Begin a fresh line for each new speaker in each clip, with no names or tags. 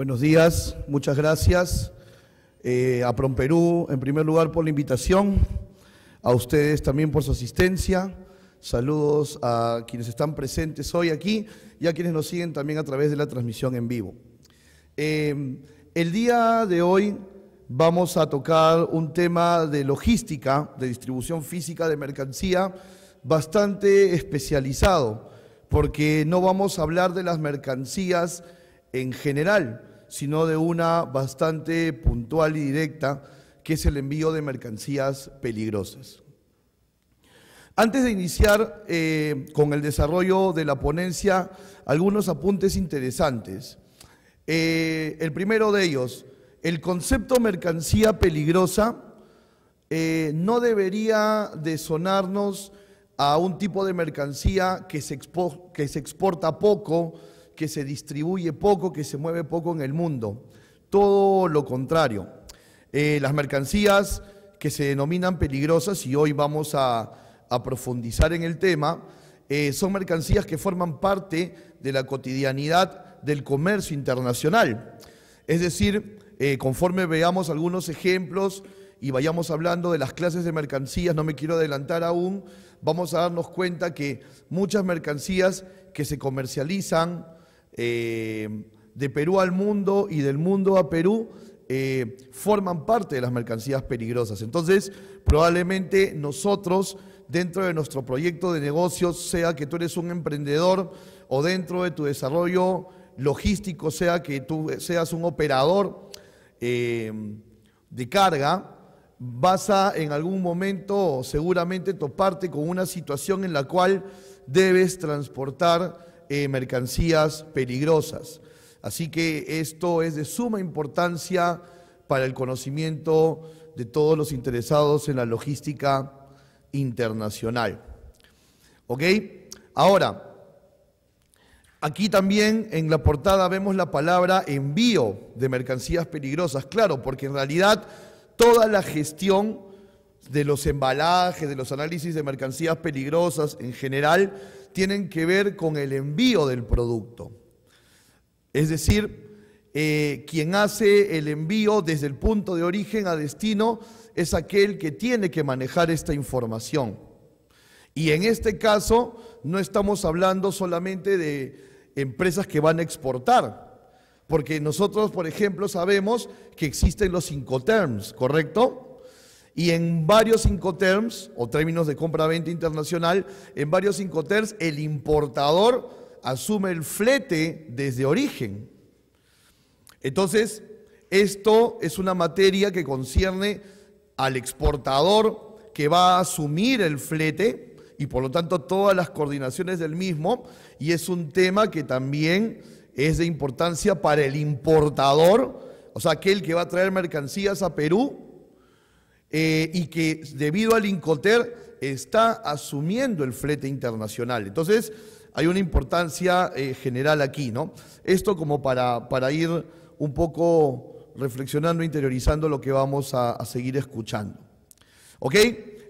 Buenos días, muchas gracias eh, a a Promperú, en primer lugar, por la invitación, a ustedes también por su asistencia. Saludos a quienes están presentes hoy aquí y a quienes nos siguen también a través de la transmisión en vivo. Eh, el día de hoy vamos a tocar un tema de logística, de distribución física de mercancía, bastante especializado, porque no vamos a hablar de las mercancías en general, sino de una bastante puntual y directa, que es el envío de mercancías peligrosas. Antes de iniciar eh, con el desarrollo de la ponencia, algunos apuntes interesantes. Eh, el primero de ellos, el concepto mercancía peligrosa eh, no debería de sonarnos a un tipo de mercancía que se, que se exporta poco, que se distribuye poco, que se mueve poco en el mundo. Todo lo contrario. Eh, las mercancías que se denominan peligrosas, y hoy vamos a, profundizar en el tema, eh, son mercancías que forman parte de la cotidianidad del comercio internacional. Es decir, eh, conforme veamos algunos ejemplos y vayamos hablando de las clases de mercancías, no me quiero adelantar aún, vamos a darnos cuenta que muchas mercancías que se comercializan eh, de Perú al mundo y del mundo a Perú, eh, forman parte de las mercancías peligrosas. Entonces, probablemente nosotros, dentro de nuestro proyecto de negocios, sea que tú eres un emprendedor o dentro de tu desarrollo logístico, sea que tú seas un operador eh, de carga, vas a en algún momento seguramente toparte con una situación en la cual debes transportar eh, mercancías peligrosas. Así que esto es de suma importancia para el conocimiento de todos los interesados en la logística internacional. ¿Ok? Ahora, aquí también en la portada vemos la palabra envío de mercancías peligrosas, claro, porque en realidad toda la gestión de los embalajes, de los análisis de mercancías peligrosas en general, tienen que ver con el envío del producto. Es decir, eh, quien hace el envío desde el punto de origen a destino es aquel que tiene que manejar esta información. Y en este caso no estamos hablando solamente de empresas que van a exportar, porque nosotros, por ejemplo, sabemos que existen los Incoterms, ¿correcto? Y en varios incoterms o términos de compra-venta internacional, en varios incoterms el importador asume el flete desde origen. Entonces, esto es una materia que concierne al exportador que va a asumir el flete y por lo tanto todas las coordinaciones del mismo y es un tema que también es de importancia para el importador, o sea, aquel que va a traer mercancías a Perú eh, y que debido al Incoter está asumiendo el flete internacional. Entonces, hay una importancia eh, general aquí, ¿no? Esto como para, ir un poco reflexionando, interiorizando lo que vamos a, seguir escuchando.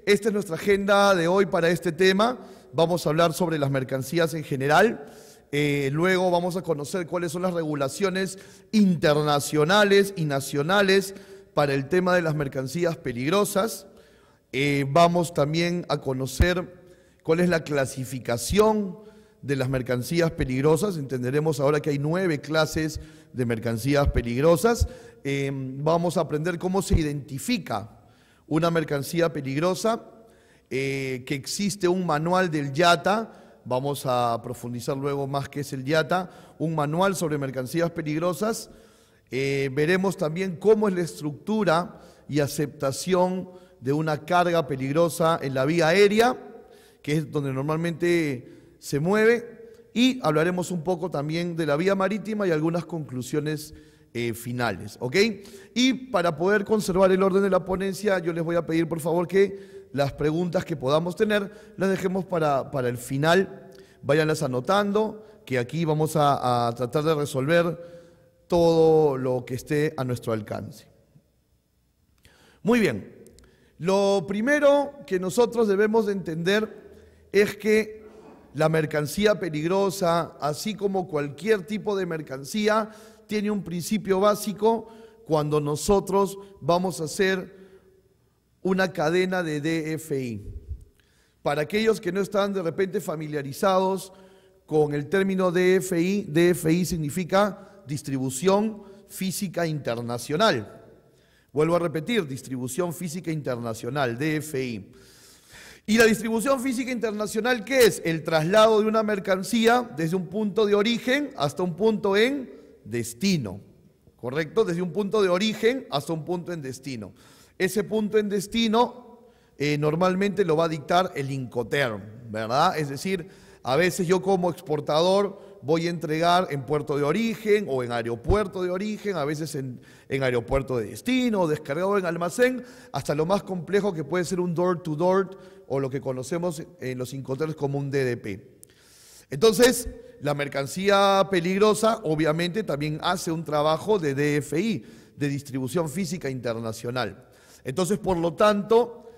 Esta es nuestra agenda de hoy para este tema. Vamos a hablar sobre las mercancías en general. Eh, luego vamos a conocer cuáles son las regulaciones internacionales y nacionales para el tema de las mercancías peligrosas. Eh, vamos también a conocer cuál es la clasificación de las mercancías peligrosas. Entenderemos ahora que hay nueve clases de mercancías peligrosas. Eh, vamos a aprender cómo se identifica una mercancía peligrosa, eh, que existe un manual del YATA. Vamos a profundizar luego más qué es el YATA, un manual sobre mercancías peligrosas eh, veremos también cómo es la estructura y aceptación de una carga peligrosa en la vía aérea, que es donde normalmente se mueve, y hablaremos un poco también de la vía marítima y algunas conclusiones eh, finales, ¿ok? Y para poder conservar el orden de la ponencia, yo les voy a pedir por favor que las preguntas que podamos tener las dejemos para, el final, váyanlas anotando, que aquí vamos a tratar de resolver todo lo que esté a nuestro alcance. Muy bien, lo primero que nosotros debemos entender es que la mercancía peligrosa, así como cualquier tipo de mercancía, tiene un principio básico cuando nosotros vamos a hacer una cadena de DFI. Para aquellos que no están de repente familiarizados con el término DFI, DFI significa distribución física internacional. Vuelvo a repetir, distribución física internacional, DFI. ¿Y la distribución física internacional qué es? El traslado de una mercancía desde un punto de origen hasta un punto en destino. ¿Correcto? Desde un punto de origen hasta un punto en destino. Ese punto en destino eh, normalmente lo va a dictar el Incoterm, ¿verdad? Es decir, a veces yo como exportador voy a entregar en puerto de origen o en aeropuerto de origen, a veces en, aeropuerto de destino, o descargado en almacén, hasta lo más complejo que puede ser un door-to-door o lo que conocemos en los incoterms como un DDP. Entonces, la mercancía peligrosa obviamente también hace un trabajo de DFI, de distribución física internacional. Entonces, por lo tanto,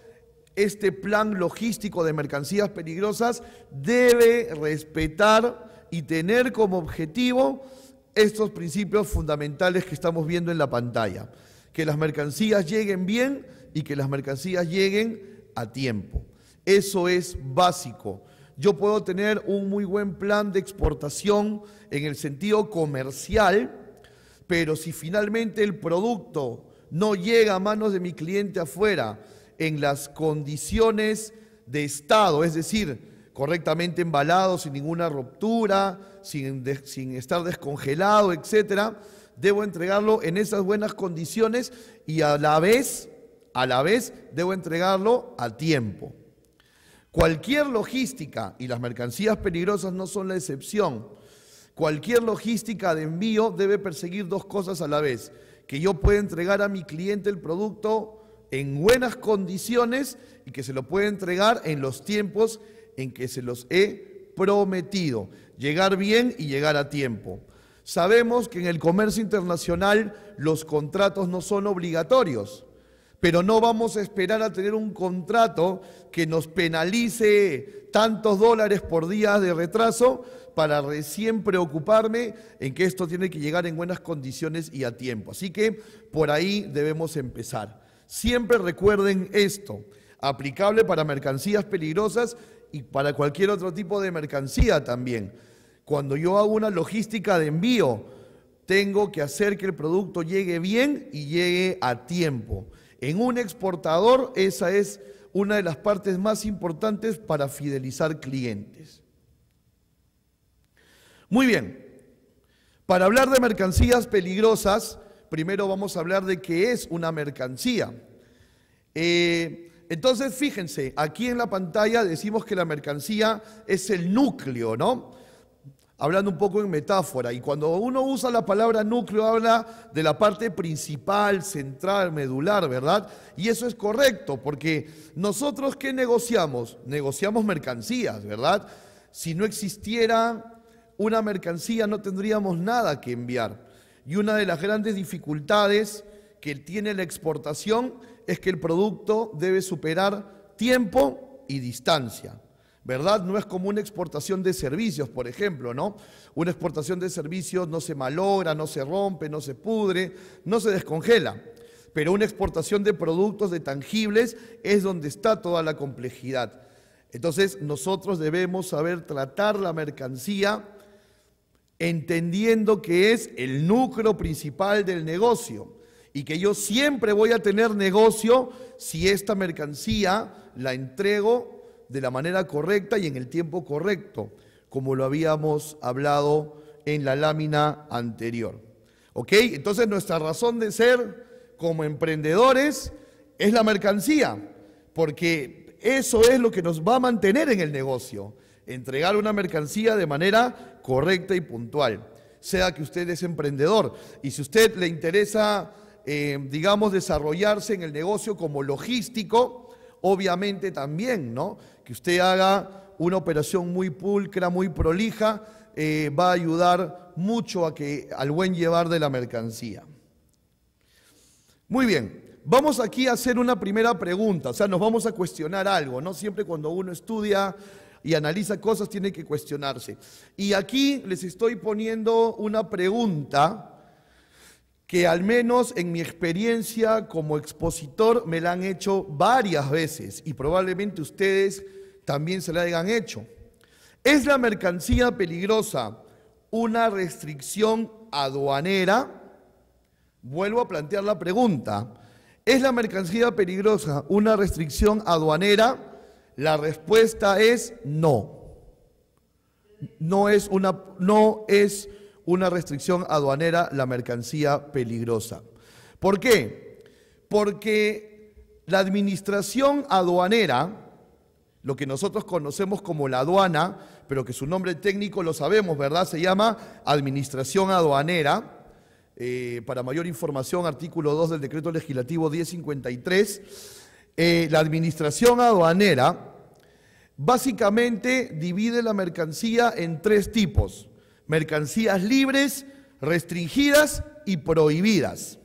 este plan logístico de mercancías peligrosas debe respetar y tener como objetivo estos principios fundamentales que estamos viendo en la pantalla. Que las mercancías lleguen bien y que las mercancías lleguen a tiempo. Eso es básico. Yo puedo tener un muy buen plan de exportación en el sentido comercial, pero si finalmente el producto no llega a manos de mi cliente afuera en las condiciones de estado, es decir, correctamente embalado, sin ninguna ruptura, sin, estar descongelado, etc. Debo entregarlo en esas buenas condiciones y a la vez, a la vez, debo entregarlo a tiempo. Cualquier logística, y las mercancías peligrosas no son la excepción, cualquier logística de envío debe perseguir dos cosas a la vez, que yo pueda entregar a mi cliente el producto en buenas condiciones y que se lo pueda entregar en los tiempos en que se los he prometido. Llegar bien y llegar a tiempo. Sabemos que en el comercio internacional los contratos no son obligatorios, pero no vamos a esperar a tener un contrato que nos penalice tantos dólares por día de retraso para recién preocuparme en que esto tiene que llegar en buenas condiciones y a tiempo. Así que por ahí debemos empezar. Siempre recuerden esto, aplicable para mercancías peligrosas y para cualquier otro tipo de mercancía también. Cuando yo hago una logística de envío, tengo que hacer que el producto llegue bien y llegue a tiempo. En un exportador, esa es una de las partes más importantes para fidelizar clientes. Muy bien, para hablar de mercancías peligrosas, primero vamos a hablar de qué es una mercancía. Eh, entonces, fíjense, aquí en la pantalla decimos que la mercancía es el núcleo, ¿no? Hablando un poco en metáfora. Y cuando uno usa la palabra núcleo, habla de la parte principal, central, medular, ¿verdad? Y eso es correcto, porque nosotros qué negociamos? Negociamos mercancías, ¿verdad? Si no existiera una mercancía, no tendríamos nada que enviar. Y una de las grandes dificultades que tiene la exportación es que el producto debe superar tiempo y distancia. ¿Verdad? No es como una exportación de servicios, por ejemplo, ¿no? Una exportación de servicios no se malogra, no se rompe, no se pudre, no se descongela. Pero una exportación de productos, de tangibles, es donde está toda la complejidad. Entonces, nosotros debemos saber tratar la mercancía entendiendo que es el núcleo principal del negocio y que yo siempre voy a tener negocio si esta mercancía la entrego de la manera correcta y en el tiempo correcto, como lo habíamos hablado en la lámina anterior. ¿Ok? Entonces nuestra razón de ser como emprendedores es la mercancía, porque eso es lo que nos va a mantener en el negocio, entregar una mercancía de manera correcta y puntual, sea que usted es emprendedor. Y si a usted le interesa eh, digamos, desarrollarse en el negocio como logístico, obviamente también, ¿no? Que usted haga una operación muy pulcra, muy prolija, eh, va a ayudar mucho a que, al buen llevar de la mercancía. Muy bien, vamos aquí a hacer una primera pregunta, o sea, nos vamos a cuestionar algo, ¿no? Siempre cuando uno estudia y analiza cosas, tiene que cuestionarse. Y aquí les estoy poniendo una pregunta que al menos en mi experiencia como expositor me la han hecho varias veces y probablemente ustedes también se la hayan hecho. ¿Es la mercancía peligrosa una restricción aduanera? Vuelvo a plantear la pregunta. ¿Es la mercancía peligrosa una restricción aduanera? La respuesta es no. No es una, no es una restricción aduanera la mercancía peligrosa. ¿Por qué? Porque la administración aduanera, lo que nosotros conocemos como la aduana, pero que su nombre técnico lo sabemos, ¿verdad? Se llama Administración Aduanera. Eh, para mayor información, artículo 2 del decreto legislativo 1053. Eh, la Administración Aduanera básicamente divide la mercancía en tres tipos mercancías libres, restringidas y prohibidas.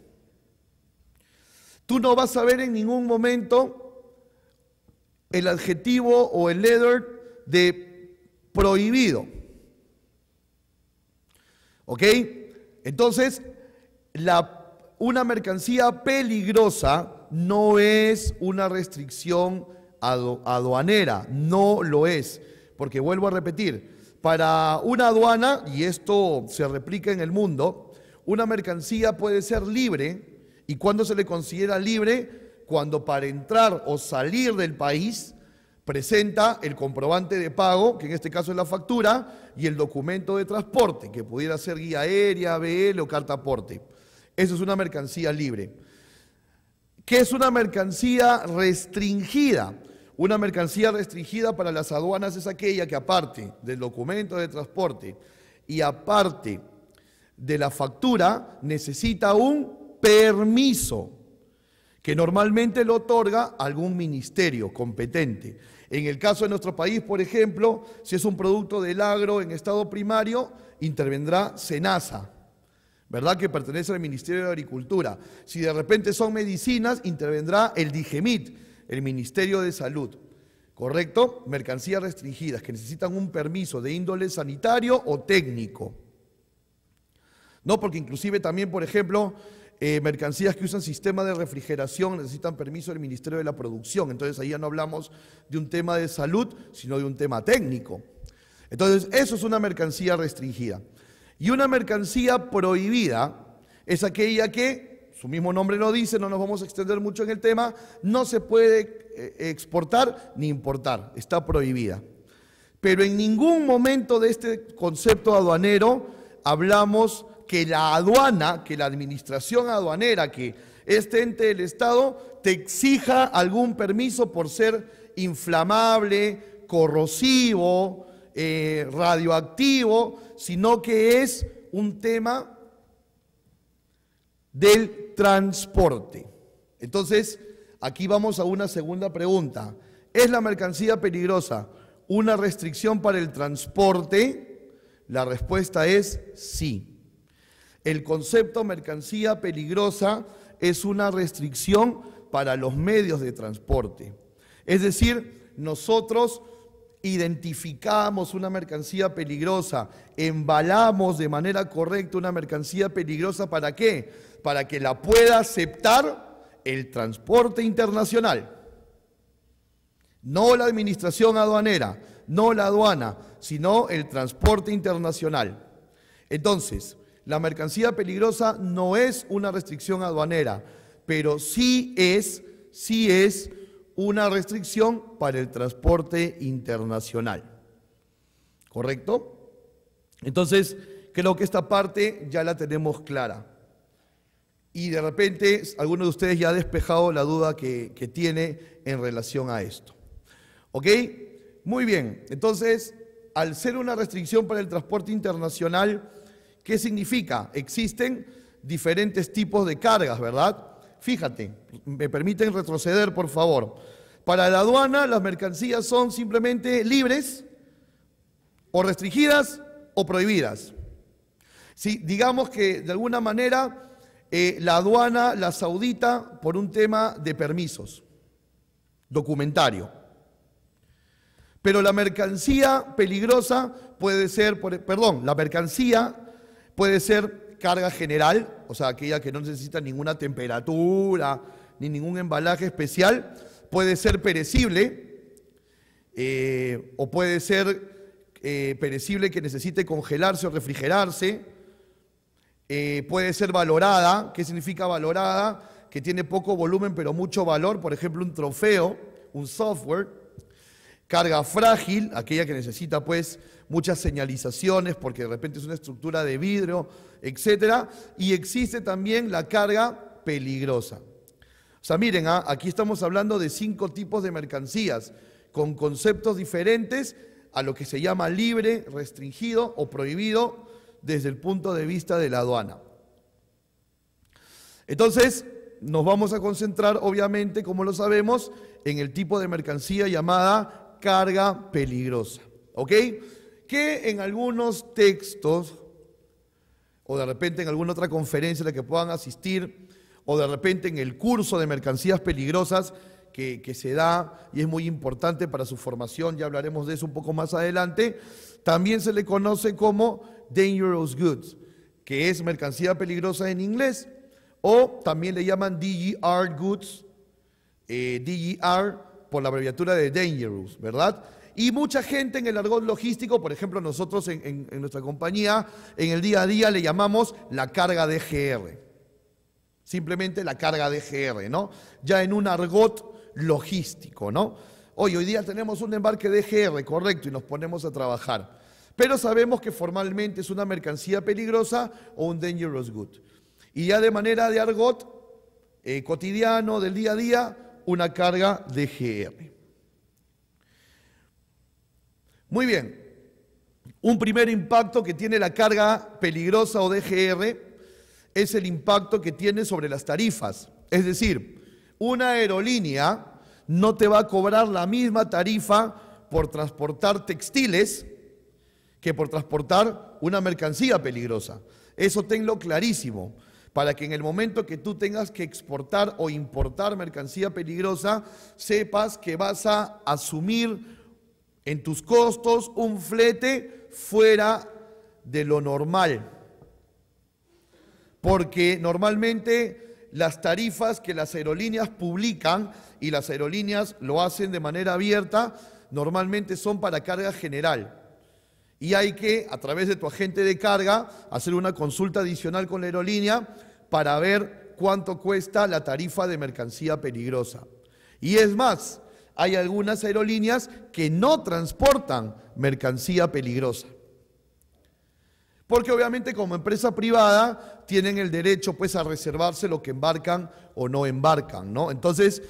Tú no vas a ver en ningún momento el adjetivo o el letter de prohibido. ¿Ok? Entonces, una mercancía peligrosa no es una restricción aduanera, no lo es. Porque vuelvo a repetir, para una aduana, y esto se replica en el mundo, una mercancía puede ser libre y cuando se le considera libre, cuando para entrar o salir del país presenta el comprobante de pago, que en este caso es la factura, y el documento de transporte, que pudiera ser guía aérea, ABL o carta aporte. Eso es una mercancía libre. ¿Qué es una mercancía restringida? Una mercancía restringida para las aduanas es aquella que aparte del documento de transporte y aparte de la factura necesita un permiso que normalmente lo otorga algún ministerio competente. En el caso de nuestro país, por ejemplo, si es un producto del agro en estado primario, intervendrá SENASA, ¿verdad? Que pertenece al Ministerio de Agricultura. Si de repente son medicinas, intervendrá el DIGEMIT el Ministerio de Salud, ¿correcto? Mercancías restringidas que necesitan un permiso de índole sanitario o técnico. No, porque inclusive también, por ejemplo, eh, mercancías que usan sistema de refrigeración necesitan permiso del Ministerio de la Producción. Entonces ahí ya no hablamos de un tema de salud, sino de un tema técnico. Entonces, eso es una mercancía restringida. Y una mercancía prohibida es aquella que su mismo nombre lo dice, no nos vamos a extender mucho en el tema, no se puede eh, exportar ni importar, está prohibida. Pero en ningún momento de este concepto aduanero hablamos que la aduana, que la administración aduanera, que este ente del Estado te exija algún permiso por ser inflamable, corrosivo, eh, radioactivo, sino que es un tema del transporte. Entonces, aquí vamos a una segunda pregunta. ¿Es la mercancía peligrosa una restricción para el transporte? La respuesta es sí. El concepto mercancía peligrosa es una restricción para los medios de transporte. Es decir, nosotros identificamos una mercancía peligrosa, embalamos de manera correcta una mercancía peligrosa, ¿para qué? para que la pueda aceptar el transporte internacional. No la administración aduanera, no la aduana, sino el transporte internacional. Entonces, la mercancía peligrosa no es una restricción aduanera, pero sí es, sí es una restricción para el transporte internacional. ¿Correcto? Entonces, creo que esta parte ya la tenemos clara. Y de repente, alguno de ustedes ya ha despejado la duda que, tiene en relación a esto. ¿Ok? Muy bien. Entonces, al ser una restricción para el transporte internacional, ¿qué significa? Existen diferentes tipos de cargas, ¿verdad? Fíjate, me permiten retroceder, por favor. Para la aduana, las mercancías son simplemente libres o restringidas o prohibidas. Si digamos que de alguna manera eh, la aduana la saudita por un tema de permisos, documentario. Pero la mercancía peligrosa puede ser, e, perdón, la mercancía puede ser carga general, o sea, aquella que no necesita ninguna temperatura ni ningún embalaje especial, puede ser perecible eh, o puede ser eh, perecible que necesite congelarse o refrigerarse eh, puede ser valorada. ¿Qué significa valorada? Que tiene poco volumen pero mucho valor, por ejemplo, un trofeo, un software. Carga frágil, aquella que necesita pues muchas señalizaciones porque de repente es una estructura de vidrio, etc. Y existe también la carga peligrosa. O sea, miren, ¿ah? aquí estamos hablando de cinco tipos de mercancías con conceptos diferentes a lo que se llama libre, restringido o prohibido desde el punto de vista de la aduana. Entonces, nos vamos a concentrar, obviamente, como lo sabemos, en el tipo de mercancía llamada carga peligrosa. ¿Ok? Que en algunos textos, o de repente en alguna otra conferencia a la que puedan asistir, o de repente en el curso de mercancías peligrosas que, que se da y es muy importante para su formación, ya hablaremos de eso un poco más adelante, también se le conoce como Dangerous Goods, que es mercancía peligrosa en inglés, o también le llaman DGR Goods, eh, DGR por la abreviatura de Dangerous, ¿verdad? Y mucha gente en el argot logístico, por ejemplo, nosotros en, en, nuestra compañía, en el día a día le llamamos la carga DGR. Simplemente la carga DGR, ¿no? Ya en un argot logístico, ¿no? Hoy, hoy día tenemos un embarque DGR, correcto, y nos ponemos a trabajar pero sabemos que formalmente es una mercancía peligrosa o un dangerous good. Y ya de manera de argot eh, cotidiano, del día a día, una carga de GR. Muy bien, un primer impacto que tiene la carga peligrosa o DGR es el impacto que tiene sobre las tarifas. Es decir, una aerolínea no te va a cobrar la misma tarifa por transportar textiles que por transportar una mercancía peligrosa. Eso tenlo clarísimo, para que en el momento que tú tengas que exportar o importar mercancía peligrosa, sepas que vas a asumir en tus costos un flete fuera de lo normal. Porque normalmente las tarifas que las aerolíneas publican, y las aerolíneas lo hacen de manera abierta, normalmente son para carga general. Y hay que, a través de tu agente de carga, hacer una consulta adicional con la aerolínea para ver cuánto cuesta la tarifa de mercancía peligrosa. Y es más, hay algunas aerolíneas que no transportan mercancía peligrosa. Porque obviamente como empresa privada tienen el derecho pues a reservarse lo que embarcan o no embarcan, ¿no? Entonces,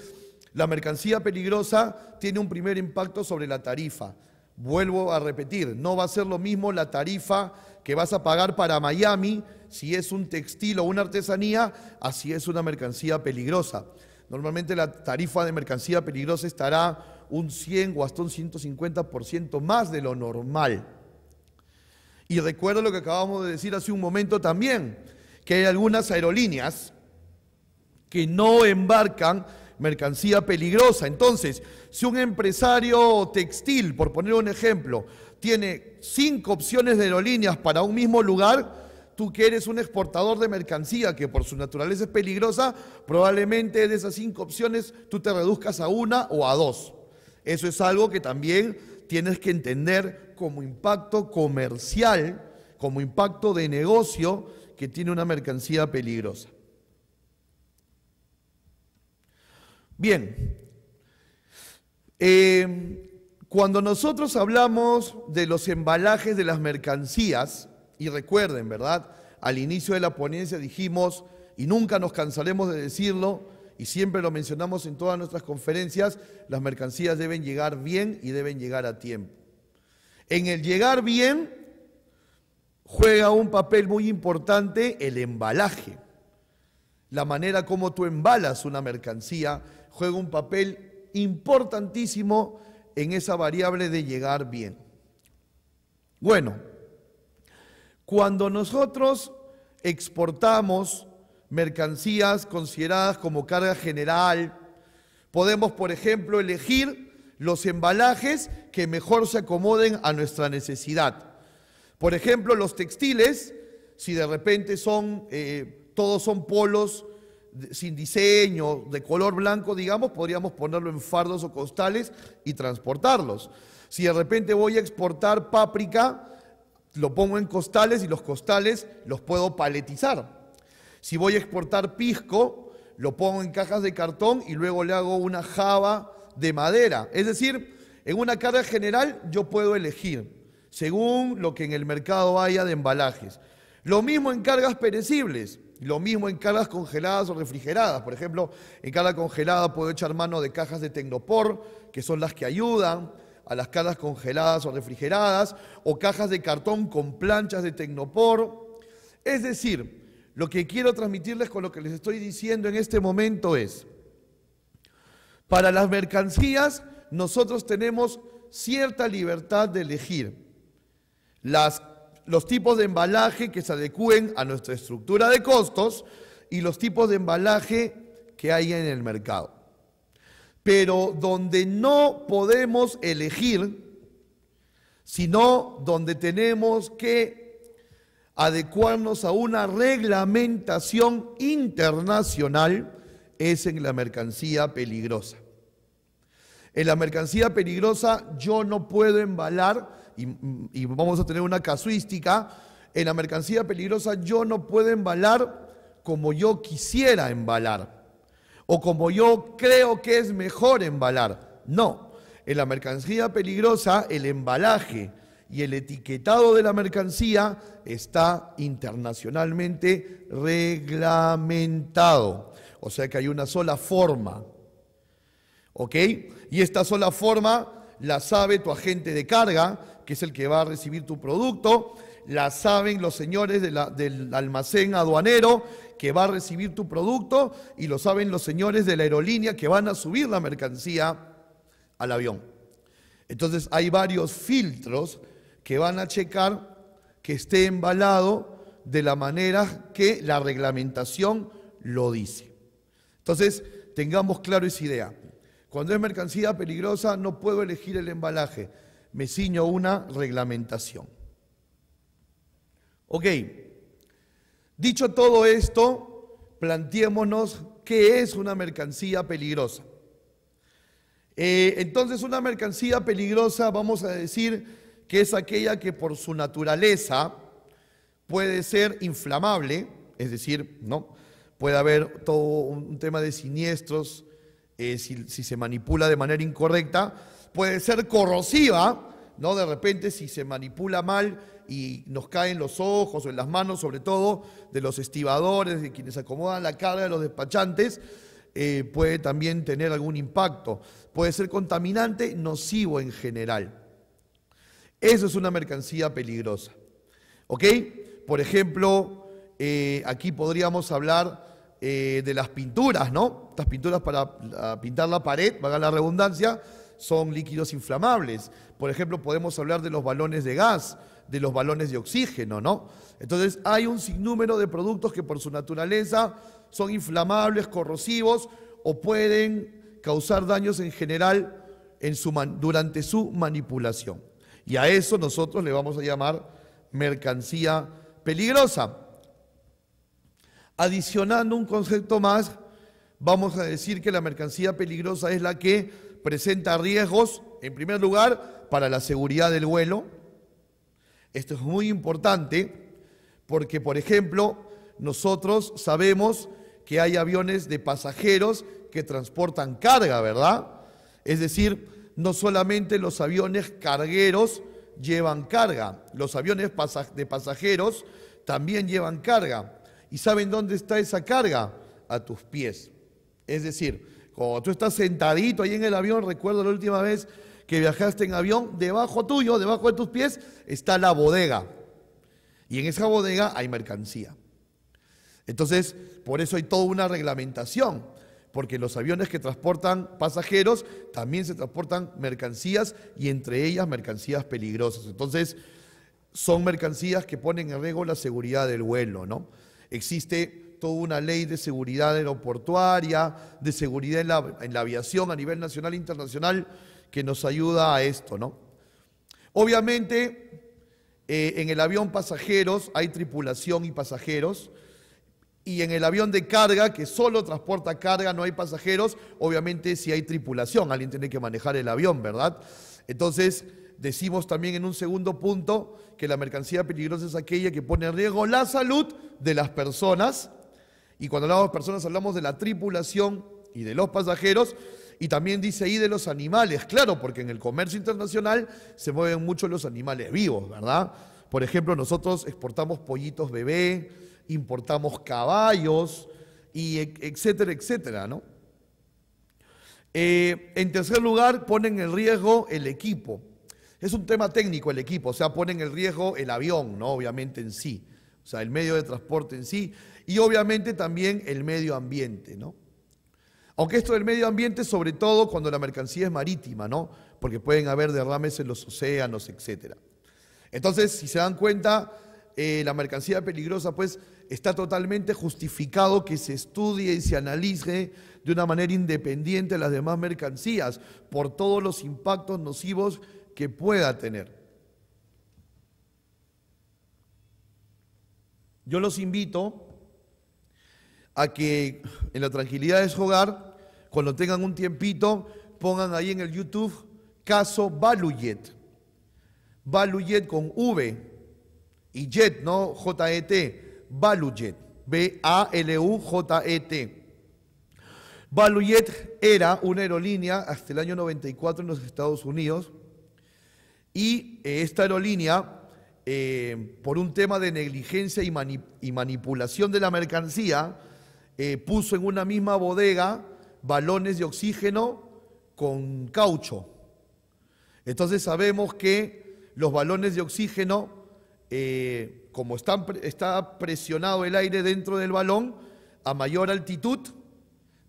la mercancía peligrosa tiene un primer impacto sobre la tarifa. Vuelvo a repetir, no va a ser lo mismo la tarifa que vas a pagar para Miami si es un textil o una artesanía, así es una mercancía peligrosa. Normalmente la tarifa de mercancía peligrosa estará un 100 o hasta un 150% más de lo normal. Y recuerdo lo que acabamos de decir hace un momento también, que hay algunas aerolíneas que no embarcan mercancía peligrosa. Entonces, si un empresario textil, por poner un ejemplo, tiene cinco opciones de aerolíneas para un mismo lugar, tú que eres un exportador de mercancía que por su naturaleza es peligrosa, probablemente de esas cinco opciones tú te reduzcas a una o a dos. Eso es algo que también tienes que entender como impacto comercial, como impacto de negocio que tiene una mercancía peligrosa. Bien, eh, cuando nosotros hablamos de los embalajes de las mercancías, y recuerden, ¿verdad? Al inicio de la ponencia dijimos, y nunca nos cansaremos de decirlo, y siempre lo mencionamos en todas nuestras conferencias, las mercancías deben llegar bien y deben llegar a tiempo. En el llegar bien juega un papel muy importante el embalaje, la manera como tú embalas una mercancía, juega un papel importantísimo en esa variable de llegar bien. Bueno, cuando nosotros exportamos mercancías consideradas como carga general, podemos, por ejemplo, elegir los embalajes que mejor se acomoden a nuestra necesidad. Por ejemplo, los textiles, si de repente son, eh, todos son polos sin diseño, de color blanco, digamos, podríamos ponerlo en fardos o costales y transportarlos. Si de repente voy a exportar páprica, lo pongo en costales y los costales los puedo paletizar. Si voy a exportar pisco, lo pongo en cajas de cartón y luego le hago una java de madera. Es decir, en una carga general yo puedo elegir según lo que en el mercado haya de embalajes. Lo mismo en cargas perecibles. Lo mismo en cargas congeladas o refrigeradas. Por ejemplo, en carga congelada puedo echar mano de cajas de Tecnopor, que son las que ayudan a las cargas congeladas o refrigeradas, o cajas de cartón con planchas de Tecnopor. Es decir, lo que quiero transmitirles con lo que les estoy diciendo en este momento es, para las mercancías nosotros tenemos cierta libertad de elegir. Las los tipos de embalaje que se adecúen a nuestra estructura de costos y los tipos de embalaje que hay en el mercado. Pero donde no podemos elegir, sino donde tenemos que adecuarnos a una reglamentación internacional, es en la mercancía peligrosa. En la mercancía peligrosa yo no puedo embalar y, vamos a tener una casuística, en la mercancía peligrosa yo no puedo embalar como yo quisiera embalar o como yo creo que es mejor embalar. No, en la mercancía peligrosa el embalaje y el etiquetado de la mercancía está internacionalmente reglamentado. O sea que hay una sola forma. ¿Ok? Y esta sola forma la sabe tu agente de carga, que es el que va a recibir tu producto, la saben los señores del almacén aduanero que va a recibir tu producto y lo saben los señores de la aerolínea que van a subir la mercancía al avión. Entonces hay varios filtros que van a checar que esté embalado de la manera que la reglamentación lo dice. Entonces, tengamos claro esa idea. Cuando es mercancía peligrosa, no puedo elegir el embalaje me ciño una reglamentación. Ok, dicho todo esto, planteémonos qué es una mercancía peligrosa. Eh, entonces, una mercancía peligrosa, vamos a decir que es aquella que por su naturaleza puede ser inflamable, es decir, ¿no? puede haber todo un tema de siniestros eh, si se manipula de manera incorrecta, puede ser corrosiva, ¿no? De repente si se manipula mal y nos caen los ojos o en las manos, sobre todo de los estibadores, de quienes acomodan la carga de los despachantes, eh, puede también tener algún impacto. Puede ser contaminante, nocivo en general. Eso es una mercancía peligrosa. ¿Ok? Por ejemplo, eh, aquí podríamos hablar eh, de las pinturas, ¿no? Estas pinturas para pintar la pared, valga la redundancia, son líquidos inflamables. Por ejemplo, podemos hablar de los balones de gas, de los balones de oxígeno, ¿no? Entonces hay un sinnúmero de productos que por su naturaleza son inflamables, corrosivos o pueden causar daños en general durante su manipulación. Y a eso nosotros le vamos a llamar mercancía peligrosa. Adicionando un concepto más, vamos a decir que la mercancía peligrosa es la que presenta riesgos, en primer lugar, para la seguridad del vuelo. Esto es muy importante porque, por ejemplo, nosotros sabemos que hay aviones de pasajeros que transportan carga, ¿verdad? Es decir, no solamente los aviones cargueros llevan carga, los aviones de pasajeros también llevan carga. ¿Y saben dónde está esa carga? A tus pies. Es decir, cuando tú estás sentadito ahí en el avión, recuerdo la última vez que viajaste en avión, debajo tuyo, debajo de tus pies, está la bodega. Y en esa bodega hay mercancía. Entonces, por eso hay toda una reglamentación, porque los aviones que transportan pasajeros también se transportan mercancías y entre ellas mercancías peligrosas. Entonces, son mercancías que ponen en riesgo la seguridad del vuelo, ¿no? Existe toda una ley de seguridad aeroportuaria, de seguridad en la, aviación a nivel nacional e internacional que nos ayuda a esto, ¿no? Obviamente, eh, en el avión pasajeros hay tripulación y pasajeros, y en el avión de carga, que solo transporta carga, no hay pasajeros, obviamente si hay tripulación, alguien tiene que manejar el avión, ¿verdad? Entonces, decimos también en un segundo punto que la mercancía peligrosa es aquella que pone en riesgo la salud de las personas y cuando hablamos de personas, hablamos de la tripulación y de los pasajeros. Y también dice ahí de los animales, claro, porque en el comercio internacional se mueven mucho los animales vivos, ¿verdad? Por ejemplo, nosotros exportamos pollitos bebé, importamos caballos, y e, etcétera, etcétera, ¿no? Eh, en tercer lugar, ponen en riesgo el equipo. Es un tema técnico el equipo, o sea, ponen en riesgo el avión, ¿no? Obviamente en sí o sea, el medio de transporte en sí, y obviamente también el medio ambiente, ¿no? Aunque esto del medio ambiente, sobre todo cuando la mercancía es marítima, ¿no? Porque pueden haber derrames en los océanos, etc. Entonces, si se dan cuenta, eh, la mercancía peligrosa, pues, está totalmente justificado que se estudie y se analice de una manera independiente las demás mercancías por todos los impactos nocivos que pueda tener. Yo los invito a que en la tranquilidad de su hogar, cuando tengan un tiempito, pongan ahí en el YouTube caso Baluyet. Baluyet con V y Jet, ¿no? J-E-T. Baluyet. B-A-L-U-J-E-T. Baluyet era una aerolínea hasta el año 94 en los Estados Unidos y esta aerolínea eh, por un tema de negligencia y, manipulación de la mercancía, eh, puso en una misma bodega balones de oxígeno con caucho. Entonces sabemos que los balones de oxígeno, eh, como están, está presionado el aire dentro del balón, a mayor altitud,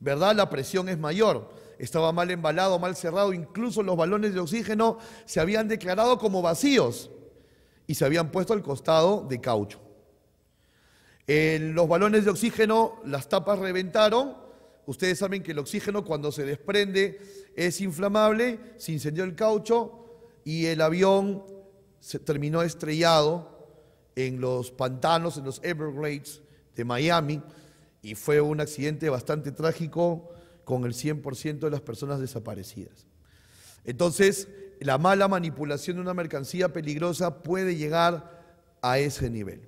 ¿verdad? La presión es mayor. Estaba mal embalado, mal cerrado, incluso los balones de oxígeno se habían declarado como vacíos y se habían puesto al costado de caucho. En los balones de oxígeno, las tapas reventaron. Ustedes saben que el oxígeno cuando se desprende es inflamable, se incendió el caucho y el avión se terminó estrellado en los pantanos, en los Everglades de Miami, y fue un accidente bastante trágico con el 100% de las personas desaparecidas. Entonces, la mala manipulación de una mercancía peligrosa puede llegar a ese nivel,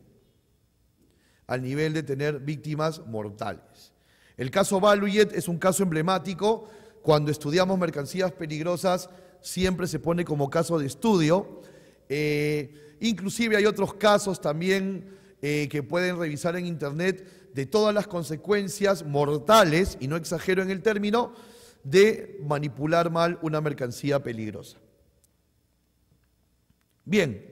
al nivel de tener víctimas mortales. El caso Baluyet es un caso emblemático. Cuando estudiamos mercancías peligrosas, siempre se pone como caso de estudio. Eh, inclusive hay otros casos también eh, que pueden revisar en Internet de todas las consecuencias mortales, y no exagero en el término, de manipular mal una mercancía peligrosa. Bien,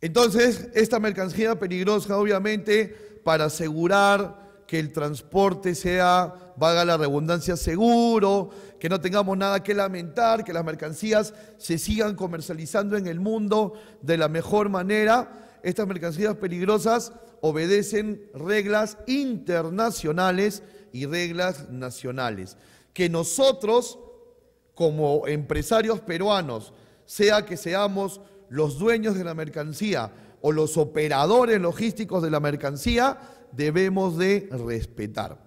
entonces esta mercancía peligrosa obviamente para asegurar que el transporte sea, vaga la redundancia, seguro, que no tengamos nada que lamentar, que las mercancías se sigan comercializando en el mundo de la mejor manera. Estas mercancías peligrosas obedecen reglas internacionales y reglas nacionales. Que nosotros, como empresarios peruanos, sea que seamos los dueños de la mercancía o los operadores logísticos de la mercancía debemos de respetar,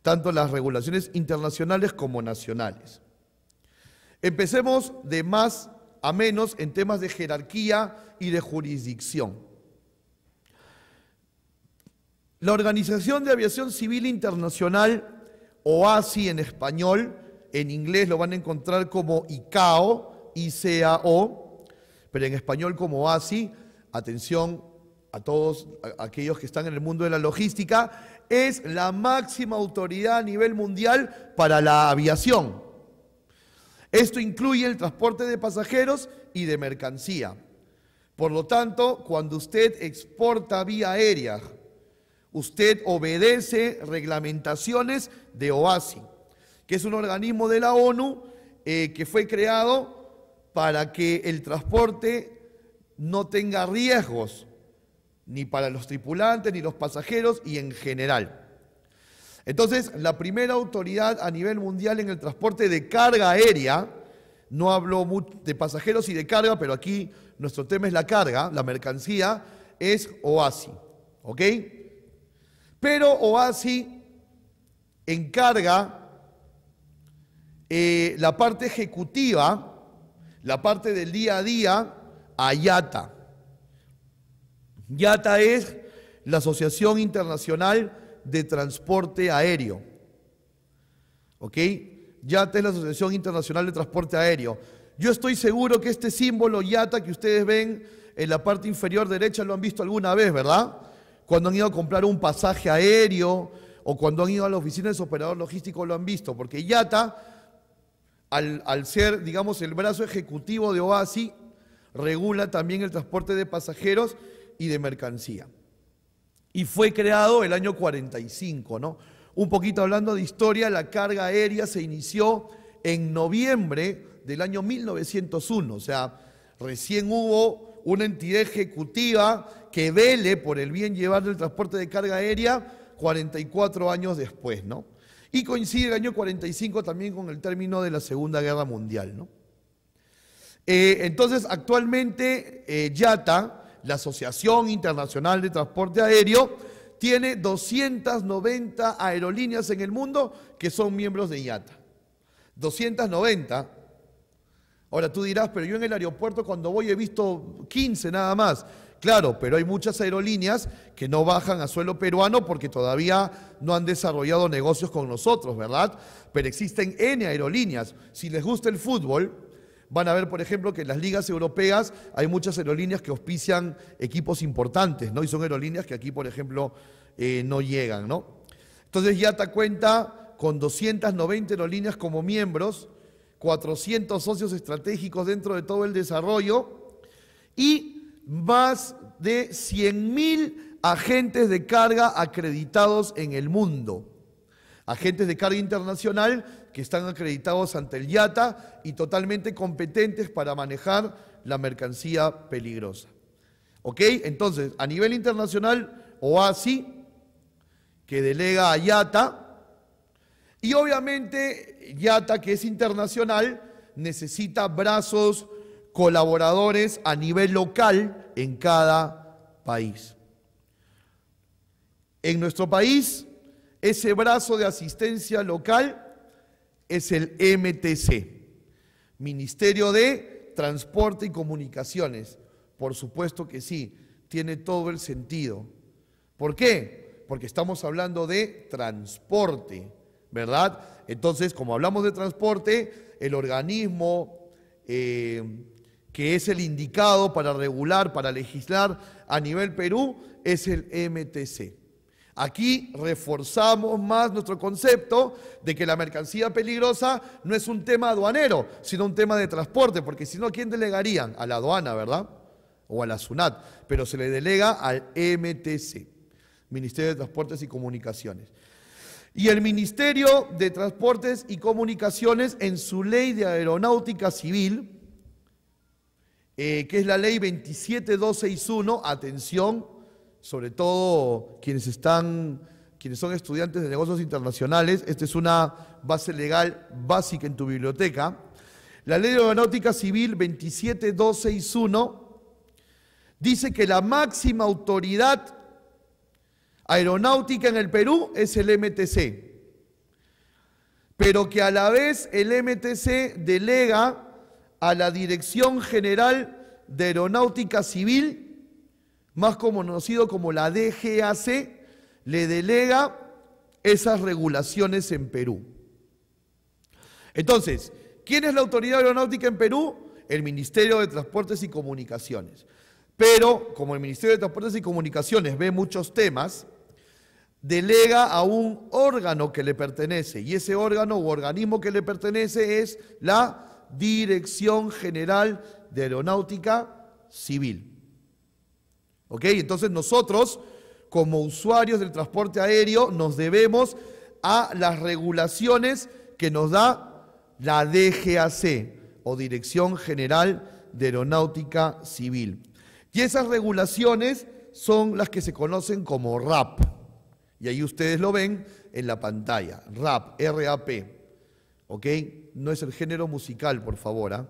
tanto las regulaciones internacionales como nacionales. Empecemos de más a menos en temas de jerarquía y de jurisdicción. La Organización de Aviación Civil Internacional, OACI en español, en inglés lo van a encontrar como ICAO, ICAO, pero en español como OASI, atención a todos aquellos que están en el mundo de la logística, es la máxima autoridad a nivel mundial para la aviación. Esto incluye el transporte de pasajeros y de mercancía. Por lo tanto, cuando usted exporta vía aérea, usted obedece reglamentaciones de OASI, que es un organismo de la ONU eh, que fue creado para que el transporte no tenga riesgos, ni para los tripulantes, ni los pasajeros y en general. Entonces, la primera autoridad a nivel mundial en el transporte de carga aérea, no hablo de pasajeros y de carga, pero aquí nuestro tema es la carga, la mercancía, es OASI, ¿ok? Pero OASI encarga eh, la parte ejecutiva la parte del día a día, a IATA. IATA es la Asociación Internacional de Transporte Aéreo. ¿Ok? IATA es la Asociación Internacional de Transporte Aéreo. Yo estoy seguro que este símbolo IATA que ustedes ven en la parte inferior derecha lo han visto alguna vez, ¿verdad? Cuando han ido a comprar un pasaje aéreo o cuando han ido a la oficina de su operador logístico lo han visto, porque IATA al, ser, digamos, el brazo ejecutivo de OASI, regula también el transporte de pasajeros y de mercancía. Y fue creado el año 45, ¿no? Un poquito hablando de historia, la carga aérea se inició en noviembre del año 1901, o sea, recién hubo una entidad ejecutiva que vele por el bien llevar del transporte de carga aérea 44 años después, ¿no? Y coincide el año 45 también con el término de la Segunda Guerra Mundial. ¿no? Eh, entonces, actualmente, IATA, eh, la Asociación Internacional de Transporte Aéreo, tiene 290 aerolíneas en el mundo que son miembros de IATA. 290. Ahora tú dirás, pero yo en el aeropuerto cuando voy he visto 15 nada más. Claro, pero hay muchas aerolíneas que no bajan a suelo peruano porque todavía no han desarrollado negocios con nosotros, ¿verdad? Pero existen N aerolíneas. Si les gusta el fútbol, van a ver, por ejemplo, que en las ligas europeas hay muchas aerolíneas que auspician equipos importantes, ¿no? Y son aerolíneas que aquí, por ejemplo, eh, no llegan, ¿no? Entonces Yata cuenta con 290 aerolíneas como miembros, 400 socios estratégicos dentro de todo el desarrollo y más de 100.000 mil agentes de carga acreditados en el mundo. Agentes de carga internacional que están acreditados ante el IATA y totalmente competentes para manejar la mercancía peligrosa. ¿Ok? Entonces, a nivel internacional, OASI, que delega a IATA, y obviamente IATA, que es internacional, necesita brazos colaboradores a nivel local en cada país. En nuestro país, ese brazo de asistencia local es el MTC, Ministerio de Transporte y Comunicaciones. Por supuesto que sí, tiene todo el sentido. ¿Por qué? Porque estamos hablando de transporte, ¿verdad? Entonces, como hablamos de transporte, el organismo eh, que es el indicado para regular, para legislar a nivel Perú, es el MTC. Aquí reforzamos más nuestro concepto de que la mercancía peligrosa no es un tema aduanero, sino un tema de transporte, porque si no, quién delegarían? A la aduana, ¿verdad? O a la SUNAT, pero se le delega al MTC, Ministerio de Transportes y Comunicaciones. Y el Ministerio de Transportes y Comunicaciones, en su ley de aeronáutica civil, eh, que es la ley 27261, atención, sobre todo quienes están, quienes son estudiantes de negocios internacionales, esta es una base legal básica en tu biblioteca. La ley de aeronáutica civil 27261 dice que la máxima autoridad aeronáutica en el Perú es el MTC, pero que a la vez el MTC delega a la Dirección General de Aeronáutica Civil, más conocido como la DGAC, le delega esas regulaciones en Perú. Entonces, ¿quién es la autoridad aeronáutica en Perú? El Ministerio de Transportes y Comunicaciones. Pero, como el Ministerio de Transportes y Comunicaciones ve muchos temas, delega a un órgano que le pertenece, y ese órgano u organismo que le pertenece es la Dirección General de Aeronáutica Civil. ¿Ok? Entonces nosotros, como usuarios del transporte aéreo, nos debemos a las regulaciones que nos da la DGAC o Dirección General de Aeronáutica Civil. Y esas regulaciones son las que se conocen como RAP. Y ahí ustedes lo ven en la pantalla, RAP, RAP. ¿ok? No es el género musical, por favor. ¿ah?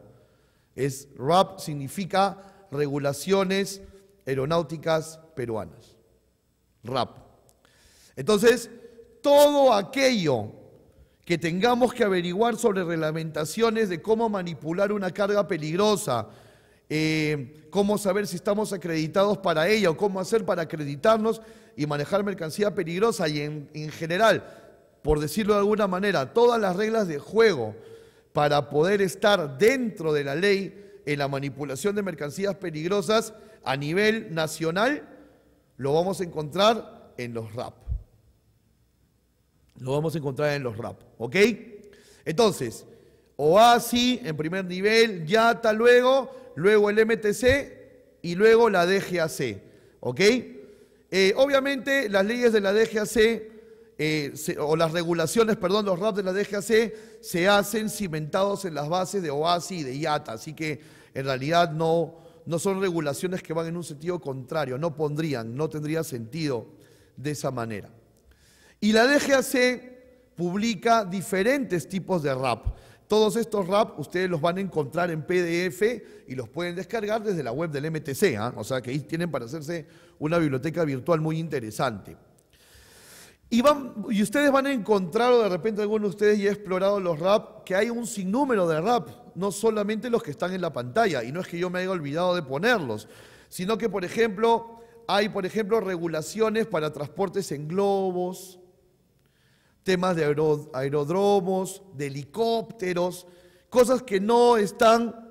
Es rap, significa regulaciones aeronáuticas peruanas. Rap. Entonces, todo aquello que tengamos que averiguar sobre reglamentaciones de cómo manipular una carga peligrosa, eh, cómo saber si estamos acreditados para ella o cómo hacer para acreditarnos y manejar mercancía peligrosa y en general por decirlo de alguna manera, todas las reglas de juego para poder estar dentro de la ley en la manipulación de mercancías peligrosas a nivel nacional, lo vamos a encontrar en los RAP. Lo vamos a encontrar en los RAP, ¿ok? Entonces, OASI en primer nivel, YATA luego, luego el MTC y luego la DGAC, ¿ok? Eh, obviamente las leyes de la DGAC eh, o las regulaciones, perdón, los RAP de la DGAC se hacen cimentados en las bases de OASI y de IATA, así que en realidad no, no son regulaciones que van en un sentido contrario, no pondrían, no tendría sentido de esa manera. Y la DGAC publica diferentes tipos de RAP. Todos estos RAP ustedes los van a encontrar en PDF y los pueden descargar desde la web del MTC, ¿ah? o sea que ahí tienen para hacerse una biblioteca virtual muy interesante. Y, van, y ustedes van a encontrar, o de repente alguno de ustedes ya ha explorado los rap, que hay un sinnúmero de rap, no solamente los que están en la pantalla, y no es que yo me haya olvidado de ponerlos, sino que, por ejemplo, hay, por ejemplo, regulaciones para transportes en globos, temas de aeródromos, de helicópteros, cosas que no están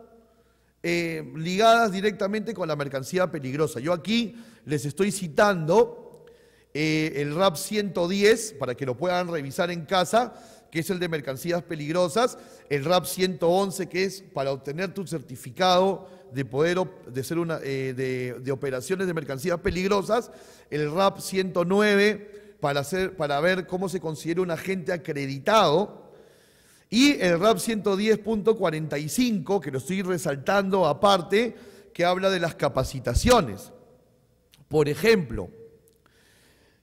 eh, ligadas directamente con la mercancía peligrosa. Yo aquí les estoy citando eh, el RAP 110, para que lo puedan revisar en casa, que es el de mercancías peligrosas, el RAP 111, que es para obtener tu certificado de poder de ser una eh, de, operaciones de mercancías peligrosas, el RAP 109 para hacer para ver cómo se considera un agente acreditado y el RAP 110.45 que lo estoy resaltando aparte que habla de las capacitaciones. Por ejemplo,